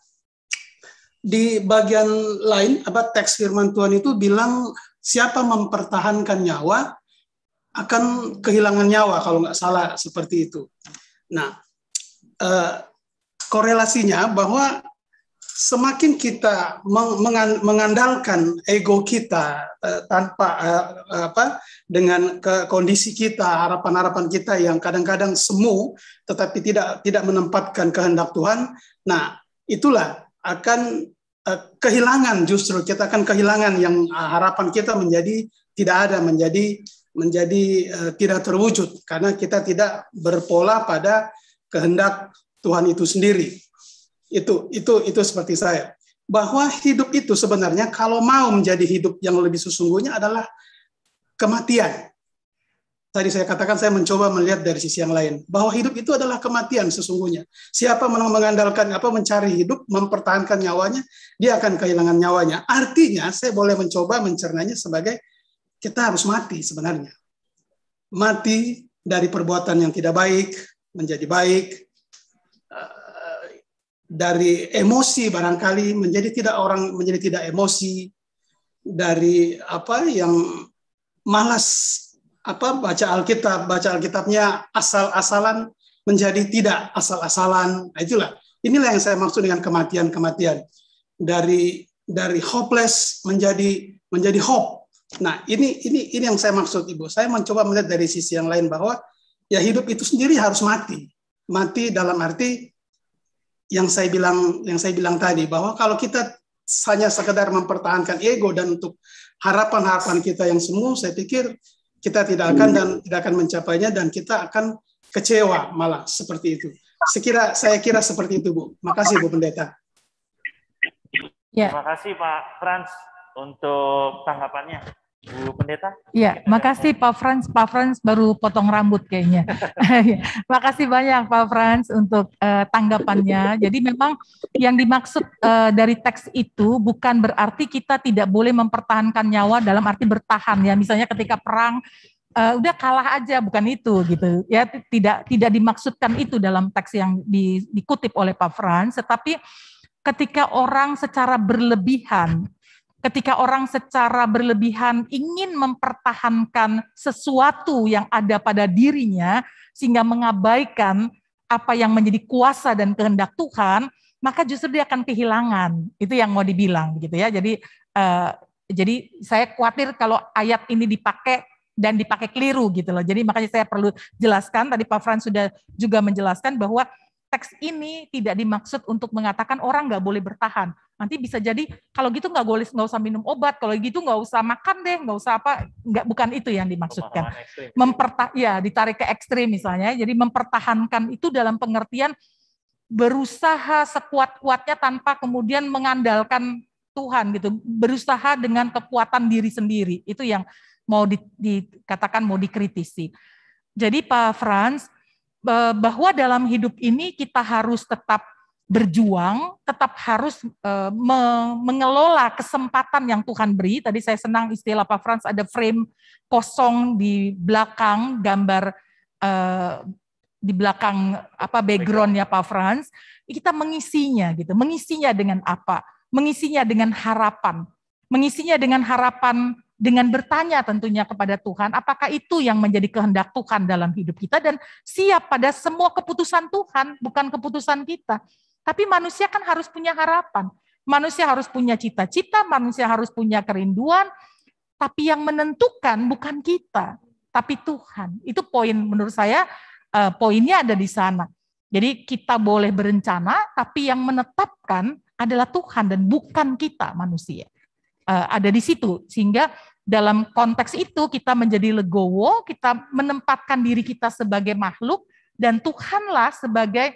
Speaker 8: di bagian lain apa teks firman Tuhan itu bilang siapa mempertahankan nyawa akan kehilangan nyawa kalau nggak salah seperti itu. Nah, eh, korelasinya bahwa semakin kita mengandalkan ego kita eh, tanpa eh, eh, apa dengan kondisi kita harapan-harapan kita yang kadang-kadang semu tetapi tidak tidak menempatkan kehendak Tuhan nah itulah akan kehilangan justru kita akan kehilangan yang harapan kita menjadi tidak ada menjadi menjadi tidak terwujud karena kita tidak berpola pada kehendak Tuhan itu sendiri. Itu itu itu seperti saya. Bahwa hidup itu sebenarnya kalau mau menjadi hidup yang lebih sesungguhnya adalah kematian. Tadi saya katakan saya mencoba melihat dari sisi yang lain bahwa hidup itu adalah kematian sesungguhnya. Siapa mengandalkan apa mencari hidup, mempertahankan nyawanya, dia akan kehilangan nyawanya. Artinya saya boleh mencoba mencernanya sebagai kita harus mati sebenarnya. Mati dari perbuatan yang tidak baik menjadi baik, dari emosi barangkali menjadi tidak orang menjadi tidak emosi dari apa yang malas apa baca Alkitab baca Alkitabnya asal-asalan menjadi tidak asal-asalan nah, itulah inilah yang saya maksud dengan kematian-kematian dari dari hopeless menjadi menjadi hope nah ini ini ini yang saya maksud ibu saya mencoba melihat dari sisi yang lain bahwa ya hidup itu sendiri harus mati mati dalam arti yang saya bilang yang saya bilang tadi bahwa kalau kita hanya sekedar mempertahankan ego dan untuk harapan-harapan kita yang semu, saya pikir kita tidak akan dan tidak akan mencapainya dan kita akan kecewa malah seperti itu. Sekira saya kira seperti itu Bu. Makasih Bu Pendeta.
Speaker 5: Ya. Terima kasih Pak Frans untuk tanggapannya. Bu Pendeta?
Speaker 4: Iya, makasih Pak Franz. Pak Franz baru potong rambut kayaknya. <laughs> Iya, makasih banyak Pak Franz untuk uh, tanggapannya. Jadi memang yang dimaksud uh, dari teks itu bukan berarti kita tidak boleh mempertahankan nyawa dalam arti bertahan ya. Misalnya ketika perang uh, udah kalah aja bukan itu gitu. Ya tidak tidak dimaksudkan itu dalam teks yang di, dikutip oleh Pak Franz. tetapi ketika orang secara berlebihan ketika orang secara berlebihan ingin mempertahankan sesuatu yang ada pada dirinya sehingga mengabaikan apa yang menjadi kuasa dan kehendak Tuhan, maka justru dia akan kehilangan. Itu yang mau dibilang gitu ya. Jadi eh, jadi saya khawatir kalau ayat ini dipakai dan dipakai keliru gitu loh. Jadi makanya saya perlu jelaskan tadi Pak Fran sudah juga menjelaskan bahwa teks ini tidak dimaksud untuk mengatakan orang nggak boleh bertahan. Nanti bisa jadi kalau gitu nggak boleh nggak usah minum obat, kalau gitu nggak usah makan deh, nggak usah apa, nggak bukan itu yang dimaksudkan. Memperta ya ditarik ke ekstrim misalnya. Jadi mempertahankan itu dalam pengertian berusaha sekuat-kuatnya tanpa kemudian mengandalkan Tuhan gitu, berusaha dengan kekuatan diri sendiri. Itu yang mau dikatakan mau dikritisi. Jadi Pak Franz, bahwa dalam hidup ini kita harus tetap berjuang, tetap harus e, mengelola kesempatan yang Tuhan beri. Tadi saya senang istilah Pak Frans ada frame kosong di belakang gambar e, di belakang apa background backgroundnya Pak Frans. Kita mengisinya gitu, mengisinya dengan apa? Mengisinya dengan harapan, mengisinya dengan harapan dengan bertanya tentunya kepada Tuhan, apakah itu yang menjadi kehendak Tuhan dalam hidup kita dan siap pada semua keputusan Tuhan, bukan keputusan kita. Tapi manusia kan harus punya harapan. Manusia harus punya cita-cita, manusia harus punya kerinduan, tapi yang menentukan bukan kita, tapi Tuhan. Itu poin menurut saya eh, poinnya ada di sana. Jadi kita boleh berencana, tapi yang menetapkan adalah Tuhan dan bukan kita manusia. Eh, ada di situ sehingga dalam konteks itu kita menjadi legowo, kita menempatkan diri kita sebagai makhluk dan Tuhanlah sebagai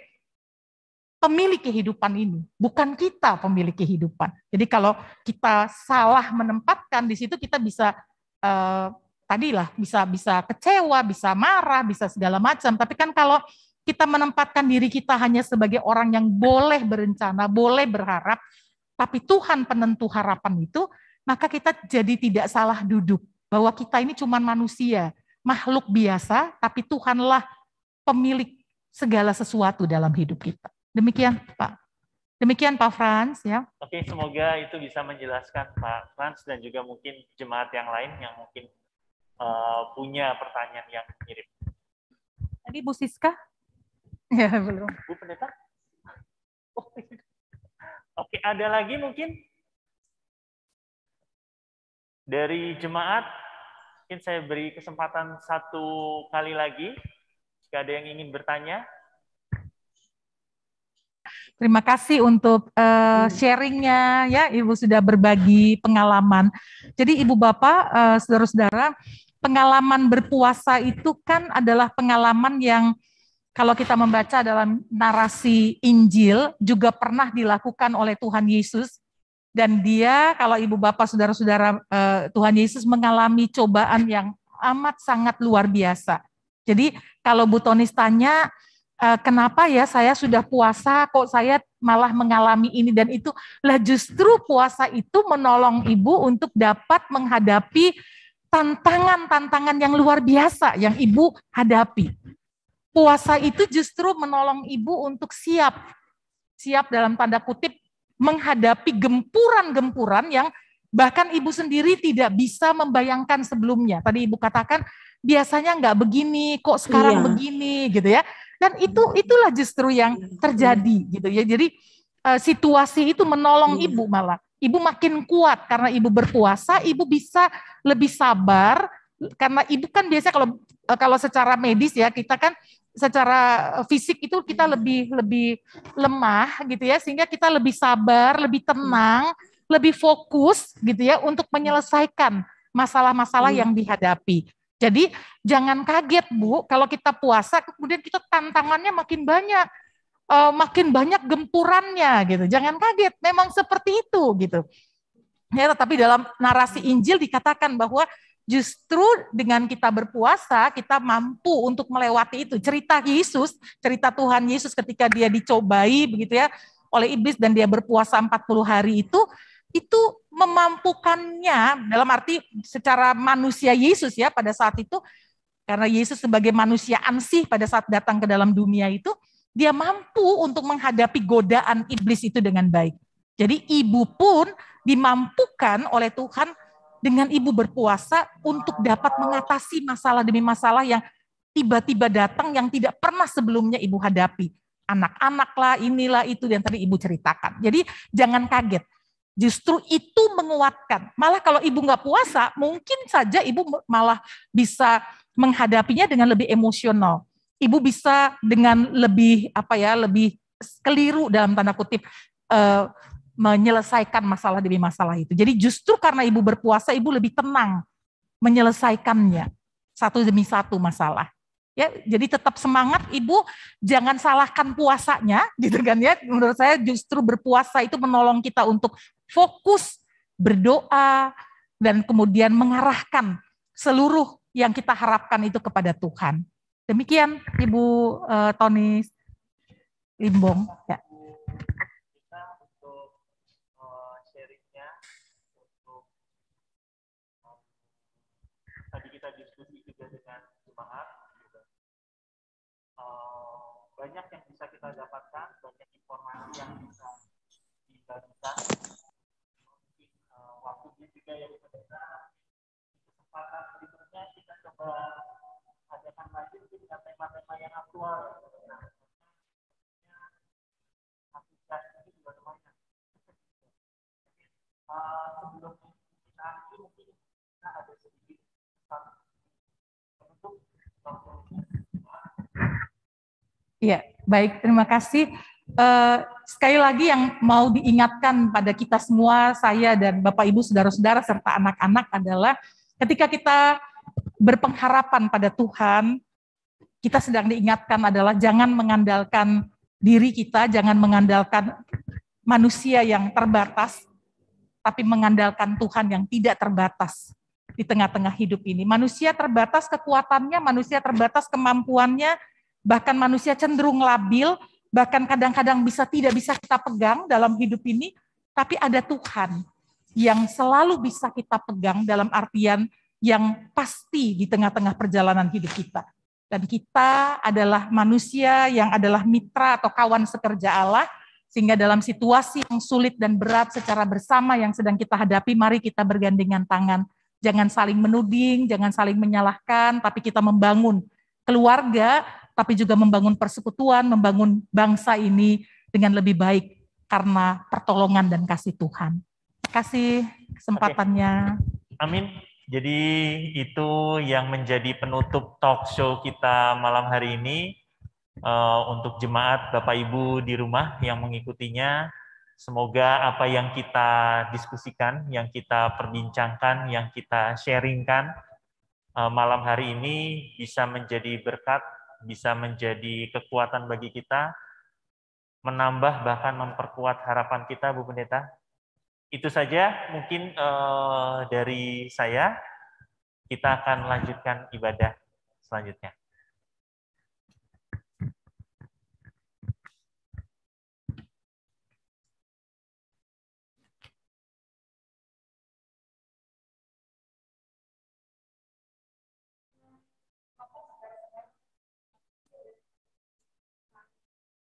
Speaker 4: pemilik kehidupan ini, bukan kita pemilik kehidupan. Jadi kalau kita salah menempatkan di situ kita bisa eh, tadilah bisa bisa kecewa, bisa marah, bisa segala macam. Tapi kan kalau kita menempatkan diri kita hanya sebagai orang yang boleh berencana, boleh berharap, tapi Tuhan penentu harapan itu, maka kita jadi tidak salah duduk bahwa kita ini cuma manusia, makhluk biasa, tapi Tuhanlah pemilik segala sesuatu dalam hidup kita. Demikian, Pak. Demikian Pak Frans ya.
Speaker 5: Oke, semoga itu bisa menjelaskan Pak Frans dan juga mungkin jemaat yang lain yang mungkin uh, punya pertanyaan yang mirip.
Speaker 4: Tadi Bu Siska? Ya, belum. Bu Pendeta?
Speaker 5: Oh. <laughs> Oke, ada lagi mungkin dari jemaat, mungkin saya beri kesempatan satu kali lagi jika ada yang ingin bertanya.
Speaker 4: Terima kasih untuk uh, sharingnya ya, Ibu sudah berbagi pengalaman. Jadi Ibu Bapak, uh, saudara-saudara, pengalaman berpuasa itu kan adalah pengalaman yang kalau kita membaca dalam narasi Injil juga pernah dilakukan oleh Tuhan Yesus dan dia kalau ibu bapak saudara-saudara eh, Tuhan Yesus mengalami cobaan yang amat sangat luar biasa. Jadi kalau Bu Tonis tanya eh, kenapa ya saya sudah puasa kok saya malah mengalami ini dan itu, lah justru puasa itu menolong ibu untuk dapat menghadapi tantangan-tantangan yang luar biasa yang ibu hadapi. Puasa itu justru menolong ibu untuk siap siap dalam tanda kutip menghadapi gempuran-gempuran yang bahkan ibu sendiri tidak bisa membayangkan sebelumnya. Tadi ibu katakan biasanya nggak begini, kok sekarang iya. begini, gitu ya. Dan itu itulah justru yang iya. terjadi, gitu ya. Jadi eh, situasi itu menolong iya. ibu malah. Ibu makin kuat karena ibu berpuasa, ibu bisa lebih sabar karena ibu kan biasanya kalau eh, kalau secara medis ya kita kan secara fisik itu kita hmm. lebih lebih lemah gitu ya sehingga kita lebih sabar, lebih tenang, lebih fokus gitu ya untuk menyelesaikan masalah-masalah hmm. yang dihadapi. Jadi jangan kaget Bu kalau kita puasa kemudian kita tantangannya makin banyak uh, makin banyak gempurannya gitu. Jangan kaget, memang seperti itu gitu. Ya, tetapi dalam narasi Injil dikatakan bahwa justru dengan kita berpuasa kita mampu untuk melewati itu cerita Yesus cerita Tuhan Yesus ketika dia dicobai begitu ya oleh iblis dan dia berpuasa 40 hari itu itu memampukannya dalam arti secara manusia Yesus ya pada saat itu karena Yesus sebagai manusia ansih pada saat datang ke dalam dunia itu dia mampu untuk menghadapi godaan iblis itu dengan baik. Jadi ibu pun dimampukan oleh Tuhan dengan ibu berpuasa untuk dapat mengatasi masalah demi masalah yang tiba-tiba datang yang tidak pernah sebelumnya ibu hadapi. Anak-anak lah, inilah itu yang tadi ibu ceritakan. Jadi jangan kaget. Justru itu menguatkan. Malah kalau ibu nggak puasa, mungkin saja ibu malah bisa menghadapinya dengan lebih emosional. Ibu bisa dengan lebih apa ya, lebih keliru dalam tanda kutip uh, menyelesaikan masalah demi masalah itu. Jadi justru karena ibu berpuasa, ibu lebih tenang menyelesaikannya satu demi satu masalah. Ya, jadi tetap semangat ibu, jangan salahkan puasanya, <laughs> gitu kan ya. Menurut saya justru berpuasa itu menolong kita untuk fokus berdoa dan kemudian mengarahkan seluruh yang kita harapkan itu kepada Tuhan. Demikian Ibu uh, eh, Toni Limbong.
Speaker 1: Ya. banyak yang bisa kita dapatkan,
Speaker 5: banyak informasi yang bisa dibagikan. Mungkin
Speaker 3: uh, waktunya juga yang berbeda. Kesempatan berikutnya kita coba
Speaker 1: adakan lagi dengan tema-tema yang aktual. Thank nah, you. juga lumayan. Eh, kita
Speaker 4: mungkin kita ada sedikit Iya, baik. Terima kasih. Uh, sekali lagi yang mau diingatkan pada kita semua, saya dan Bapak Ibu, saudara-saudara serta anak-anak adalah ketika kita berpengharapan pada Tuhan, kita sedang diingatkan adalah jangan mengandalkan diri kita, jangan mengandalkan manusia yang terbatas, tapi mengandalkan Tuhan yang tidak terbatas di tengah-tengah hidup ini. Manusia terbatas kekuatannya, manusia terbatas kemampuannya, bahkan manusia cenderung labil, bahkan kadang-kadang bisa tidak bisa kita pegang dalam hidup ini, tapi ada Tuhan yang selalu bisa kita pegang dalam artian yang pasti di tengah-tengah perjalanan hidup kita. Dan kita adalah manusia yang adalah mitra atau kawan sekerja Allah, sehingga dalam situasi yang sulit dan berat secara bersama yang sedang kita hadapi, mari kita bergandengan tangan. Jangan saling menuding, jangan saling menyalahkan, tapi kita membangun keluarga tapi juga membangun persekutuan, membangun bangsa ini dengan lebih baik karena pertolongan dan kasih Tuhan. kasih kesempatannya.
Speaker 5: Okay. Amin. Jadi itu yang menjadi penutup talk show kita malam hari ini uh, untuk jemaat Bapak Ibu di rumah yang mengikutinya. Semoga apa yang kita diskusikan, yang kita perbincangkan, yang kita sharingkan uh, malam hari ini bisa menjadi berkat bisa menjadi kekuatan bagi kita, menambah bahkan memperkuat harapan kita, Bu Pendeta. Itu saja mungkin uh, dari saya. Kita akan lanjutkan ibadah
Speaker 1: selanjutnya.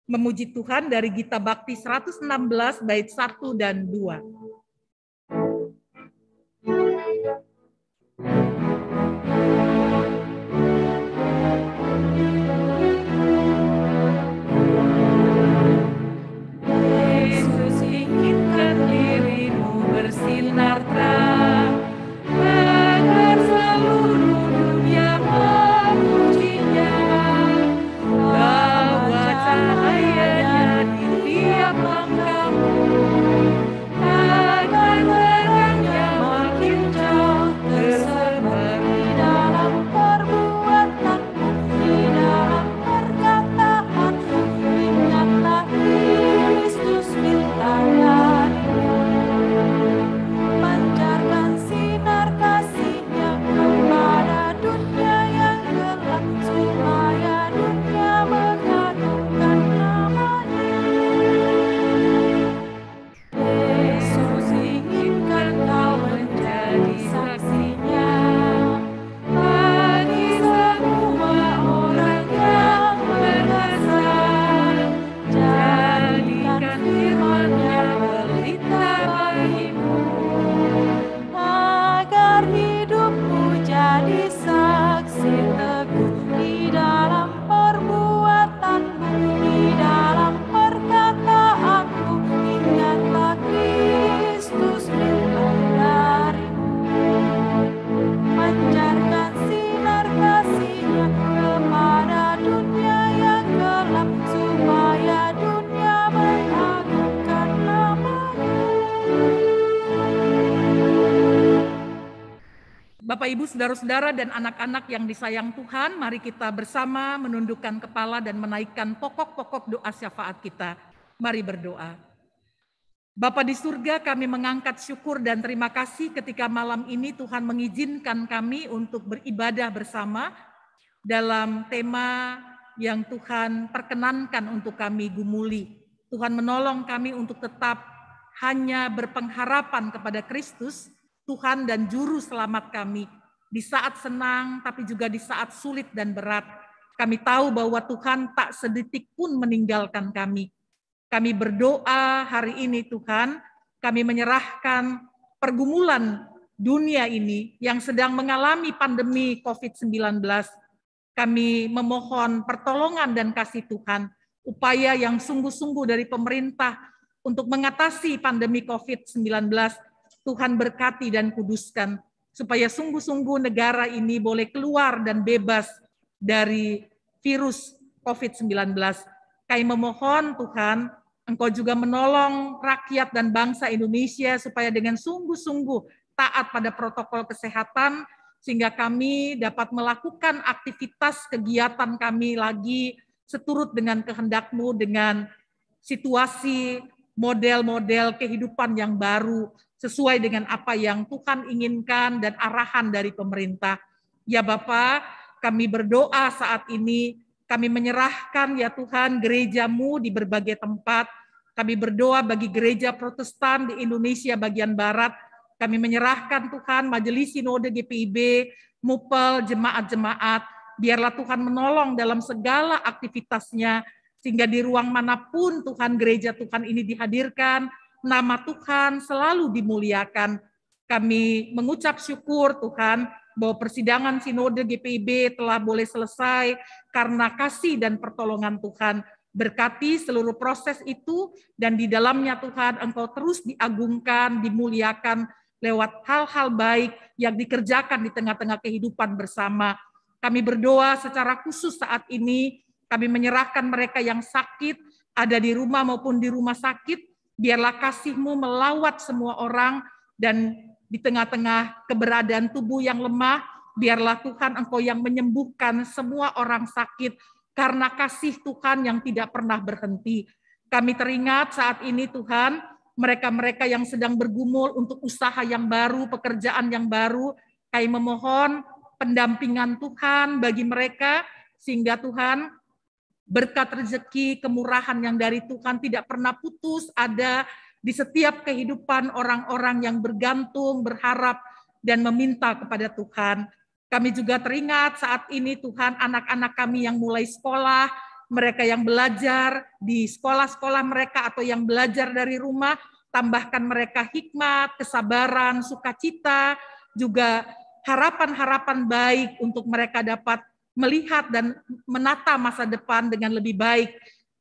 Speaker 1: memuji Tuhan
Speaker 4: dari Gita Bakti 116 bait 1 dan 2. Ibu, saudara-saudara dan anak-anak yang disayang Tuhan, mari kita bersama menundukkan kepala dan menaikkan pokok-pokok doa syafaat kita. Mari berdoa. Bapa di surga, kami mengangkat syukur dan terima kasih ketika malam ini Tuhan mengizinkan kami untuk beribadah bersama dalam tema yang Tuhan perkenankan untuk kami gumuli. Tuhan menolong kami untuk tetap hanya berpengharapan kepada Kristus, Tuhan dan Juru Selamat kami, di saat senang, tapi juga di saat sulit dan berat. Kami tahu bahwa Tuhan tak sedetik pun meninggalkan kami. Kami berdoa hari ini, Tuhan, kami menyerahkan pergumulan dunia ini yang sedang mengalami pandemi COVID-19. Kami memohon pertolongan dan kasih Tuhan, upaya yang sungguh-sungguh dari pemerintah untuk mengatasi pandemi COVID-19. Tuhan berkati dan kuduskan supaya sungguh-sungguh negara ini boleh keluar dan bebas dari virus COVID-19. Kami memohon Tuhan, Engkau juga menolong rakyat dan bangsa Indonesia supaya dengan sungguh-sungguh taat pada protokol kesehatan sehingga kami dapat melakukan aktivitas kegiatan kami lagi seturut dengan kehendakmu dengan situasi model-model kehidupan yang baru sesuai dengan apa yang Tuhan inginkan dan arahan dari pemerintah. Ya Bapak, kami berdoa saat ini, kami menyerahkan ya Tuhan gerejamu di berbagai tempat. Kami berdoa bagi gereja protestan di Indonesia bagian barat. Kami menyerahkan Tuhan Majelis Sinode GPIB, Mupel, jemaat-jemaat. Biarlah Tuhan menolong dalam segala aktivitasnya, sehingga di ruang manapun Tuhan gereja Tuhan ini dihadirkan, nama Tuhan selalu dimuliakan. Kami mengucap syukur Tuhan bahwa persidangan sinode GPIB telah boleh selesai karena kasih dan pertolongan Tuhan. Berkati seluruh proses itu dan di dalamnya Tuhan Engkau terus diagungkan, dimuliakan lewat hal-hal baik yang dikerjakan di tengah-tengah kehidupan bersama. Kami berdoa secara khusus saat ini, kami menyerahkan mereka yang sakit, ada di rumah maupun di rumah sakit, biarlah kasihmu melawat semua orang dan di tengah-tengah keberadaan tubuh yang lemah, biarlah Tuhan engkau yang menyembuhkan semua orang sakit karena kasih Tuhan yang tidak pernah berhenti. Kami teringat saat ini Tuhan, mereka-mereka yang sedang bergumul untuk usaha yang baru, pekerjaan yang baru, kami memohon pendampingan Tuhan bagi mereka sehingga Tuhan berkat rezeki, kemurahan yang dari Tuhan tidak pernah putus, ada di setiap kehidupan orang-orang yang bergantung, berharap, dan meminta kepada Tuhan. Kami juga teringat saat ini Tuhan anak-anak kami yang mulai sekolah, mereka yang belajar di sekolah-sekolah mereka atau yang belajar dari rumah, tambahkan mereka hikmat, kesabaran, sukacita, juga harapan-harapan baik untuk mereka dapat melihat dan menata masa depan dengan lebih baik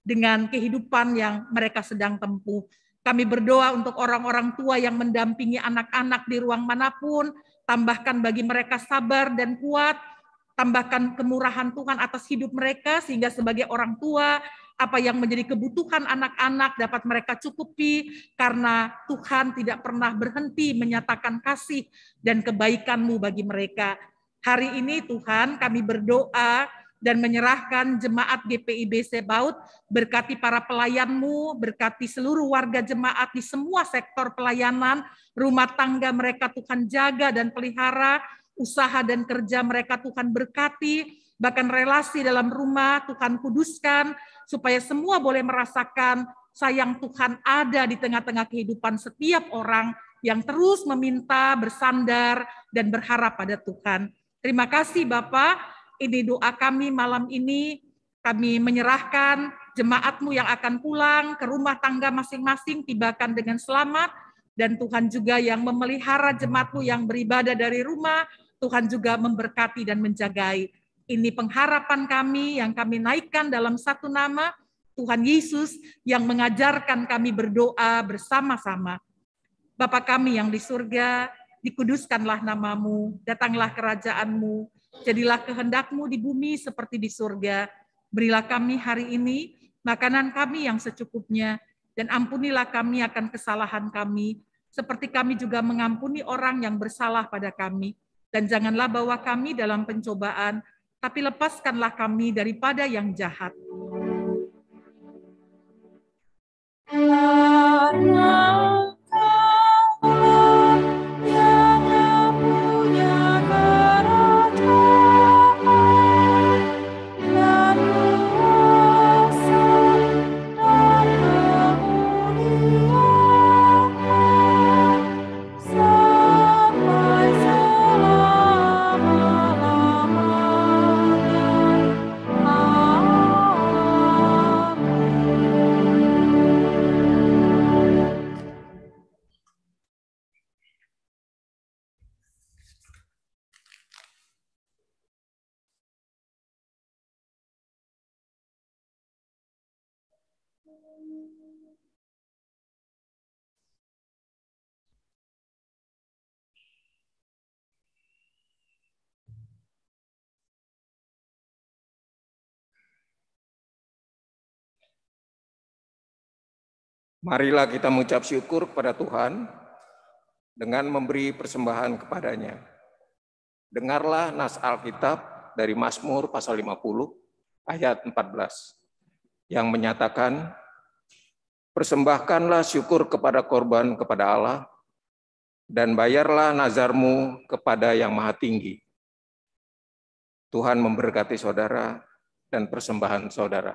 Speaker 4: dengan kehidupan yang mereka sedang tempuh. Kami berdoa untuk orang-orang tua yang mendampingi anak-anak di ruang manapun, tambahkan bagi mereka sabar dan kuat, tambahkan kemurahan Tuhan atas hidup mereka sehingga sebagai orang tua apa yang menjadi kebutuhan anak-anak dapat mereka cukupi karena Tuhan tidak pernah berhenti menyatakan kasih dan kebaikanmu bagi mereka. Hari ini Tuhan kami berdoa dan menyerahkan jemaat GPIB Sebaut, berkati para pelayanmu, berkati seluruh warga jemaat di semua sektor pelayanan, rumah tangga mereka Tuhan jaga dan pelihara, usaha dan kerja mereka Tuhan berkati, bahkan relasi dalam rumah Tuhan kuduskan, supaya semua boleh merasakan sayang Tuhan ada di tengah-tengah kehidupan setiap orang yang terus meminta, bersandar, dan berharap pada Tuhan. Terima kasih Bapak, ini doa kami malam ini. Kami menyerahkan jemaatmu yang akan pulang ke rumah tangga masing-masing, tibakan dengan selamat. Dan Tuhan juga yang memelihara jemaatmu yang beribadah dari rumah, Tuhan juga memberkati dan menjagai. Ini pengharapan kami yang kami naikkan dalam satu nama, Tuhan Yesus yang mengajarkan kami berdoa bersama-sama. Bapak kami yang di surga, dikuduskanlah namamu, datanglah kerajaanmu, jadilah kehendakmu di bumi seperti di surga. Berilah kami hari ini makanan kami yang secukupnya, dan ampunilah kami akan kesalahan kami, seperti kami juga mengampuni orang yang bersalah pada kami. Dan janganlah bawa kami dalam pencobaan, tapi lepaskanlah kami daripada yang jahat.
Speaker 3: Allah.
Speaker 1: Marilah kita mengucap syukur kepada Tuhan dengan memberi
Speaker 9: persembahan kepadanya. Dengarlah nas Alkitab dari Mazmur pasal 50 ayat 14 yang menyatakan Persembahkanlah syukur kepada korban kepada Allah, dan bayarlah nazarmu kepada yang maha tinggi. Tuhan memberkati saudara dan persembahan saudara.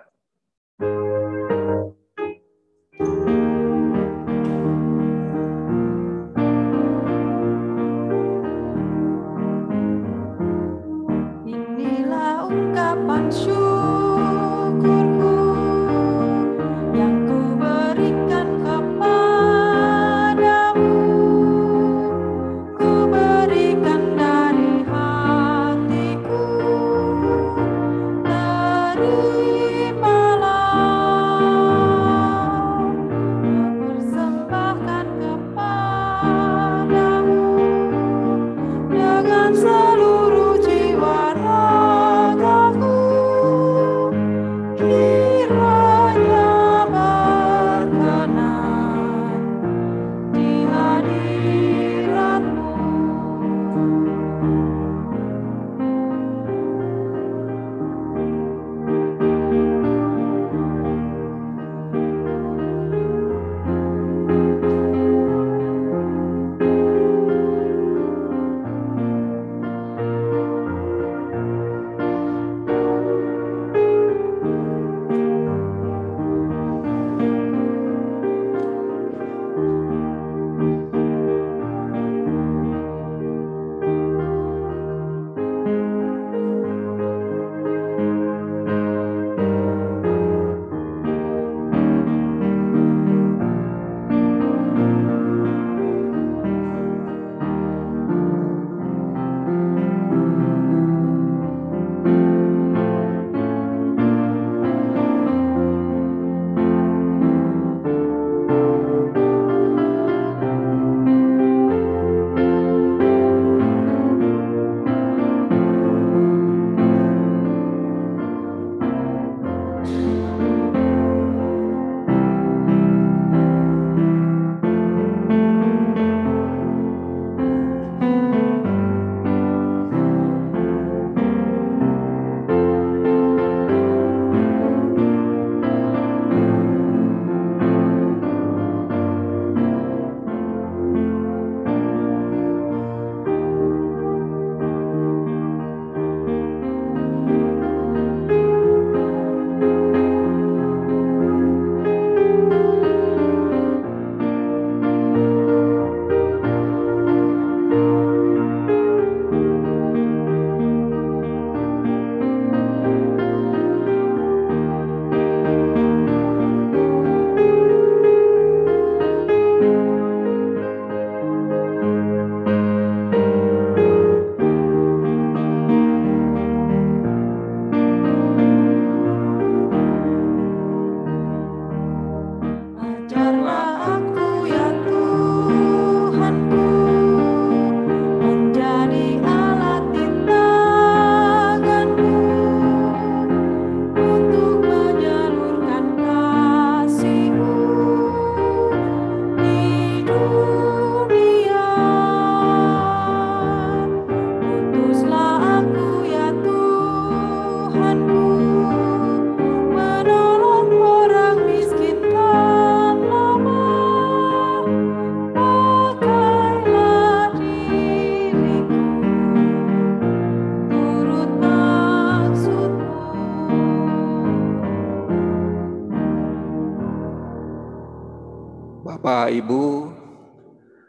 Speaker 9: Bapak, Ibu,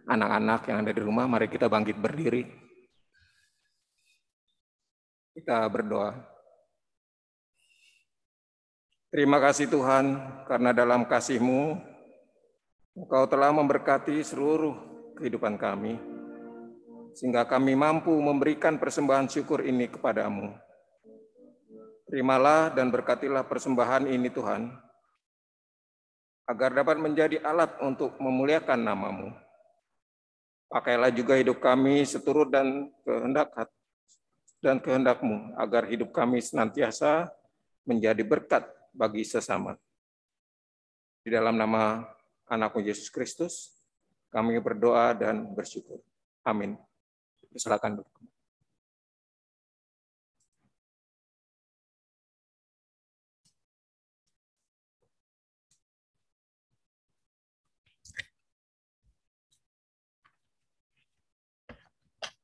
Speaker 9: anak-anak yang ada di rumah, mari kita bangkit berdiri. Kita berdoa. Terima kasih Tuhan, karena dalam kasih-Mu, Engkau telah memberkati seluruh kehidupan kami, sehingga kami mampu memberikan persembahan syukur ini kepadamu. Terimalah dan berkatilah persembahan ini Tuhan, agar dapat menjadi alat untuk memuliakan namamu. Pakailah juga hidup kami seturut dan kehendak dan kehendakmu, agar hidup kami senantiasa menjadi berkat bagi sesama. Di dalam nama anakmu Yesus Kristus, kami berdoa dan bersyukur. Amin.
Speaker 1: Silakan duduk.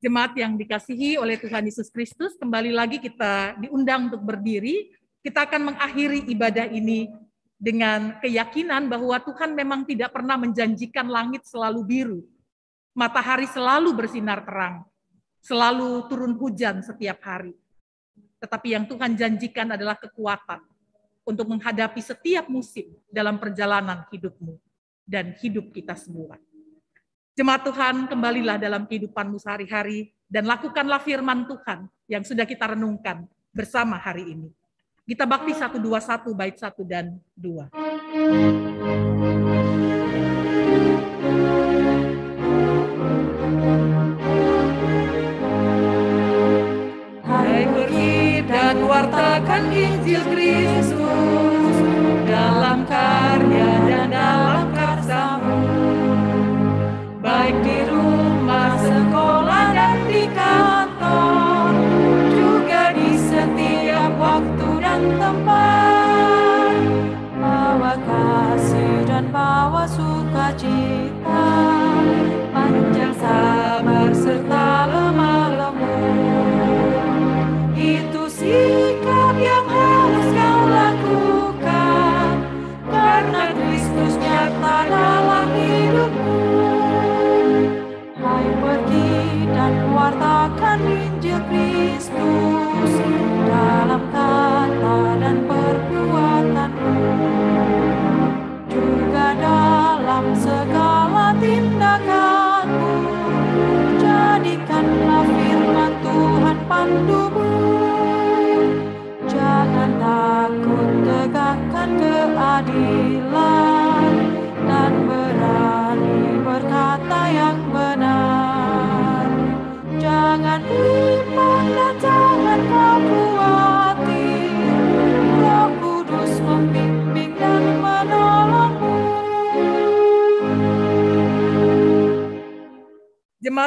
Speaker 4: jemaat yang dikasihi oleh Tuhan Yesus Kristus, kembali lagi kita diundang untuk berdiri. Kita akan mengakhiri ibadah ini dengan keyakinan bahwa Tuhan memang tidak pernah menjanjikan langit selalu biru. Matahari selalu bersinar terang, selalu turun hujan setiap hari. Tetapi yang Tuhan janjikan adalah kekuatan untuk menghadapi setiap musim dalam perjalanan hidupmu dan hidup kita semua. Jemaat Tuhan, kembalilah dalam kehidupanmu sehari-hari dan lakukanlah firman Tuhan yang sudah kita renungkan bersama hari ini. Kita bakti 121 bait 1 dan 2.
Speaker 3: dan wartakan Injil Kristus. magic.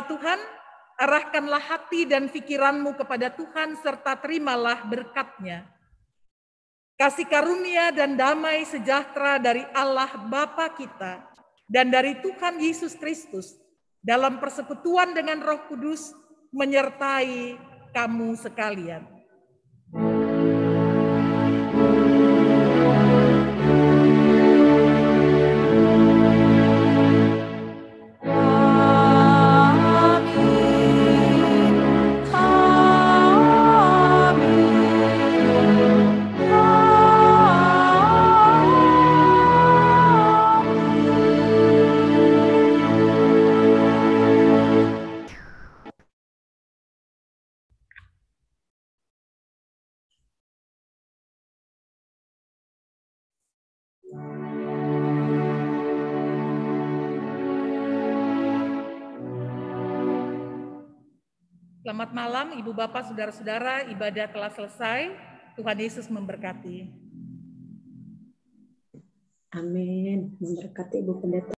Speaker 4: Tuhan, arahkanlah hati dan pikiranmu kepada Tuhan serta terimalah berkatnya. Kasih karunia dan damai sejahtera dari Allah Bapa kita dan dari Tuhan Yesus Kristus dalam persekutuan dengan Roh Kudus menyertai kamu sekalian. Selamat malam, Ibu Bapak, saudara-saudara. Ibadah telah selesai. Tuhan
Speaker 1: Yesus memberkati. Amin. Memberkati Ibu Pendeta.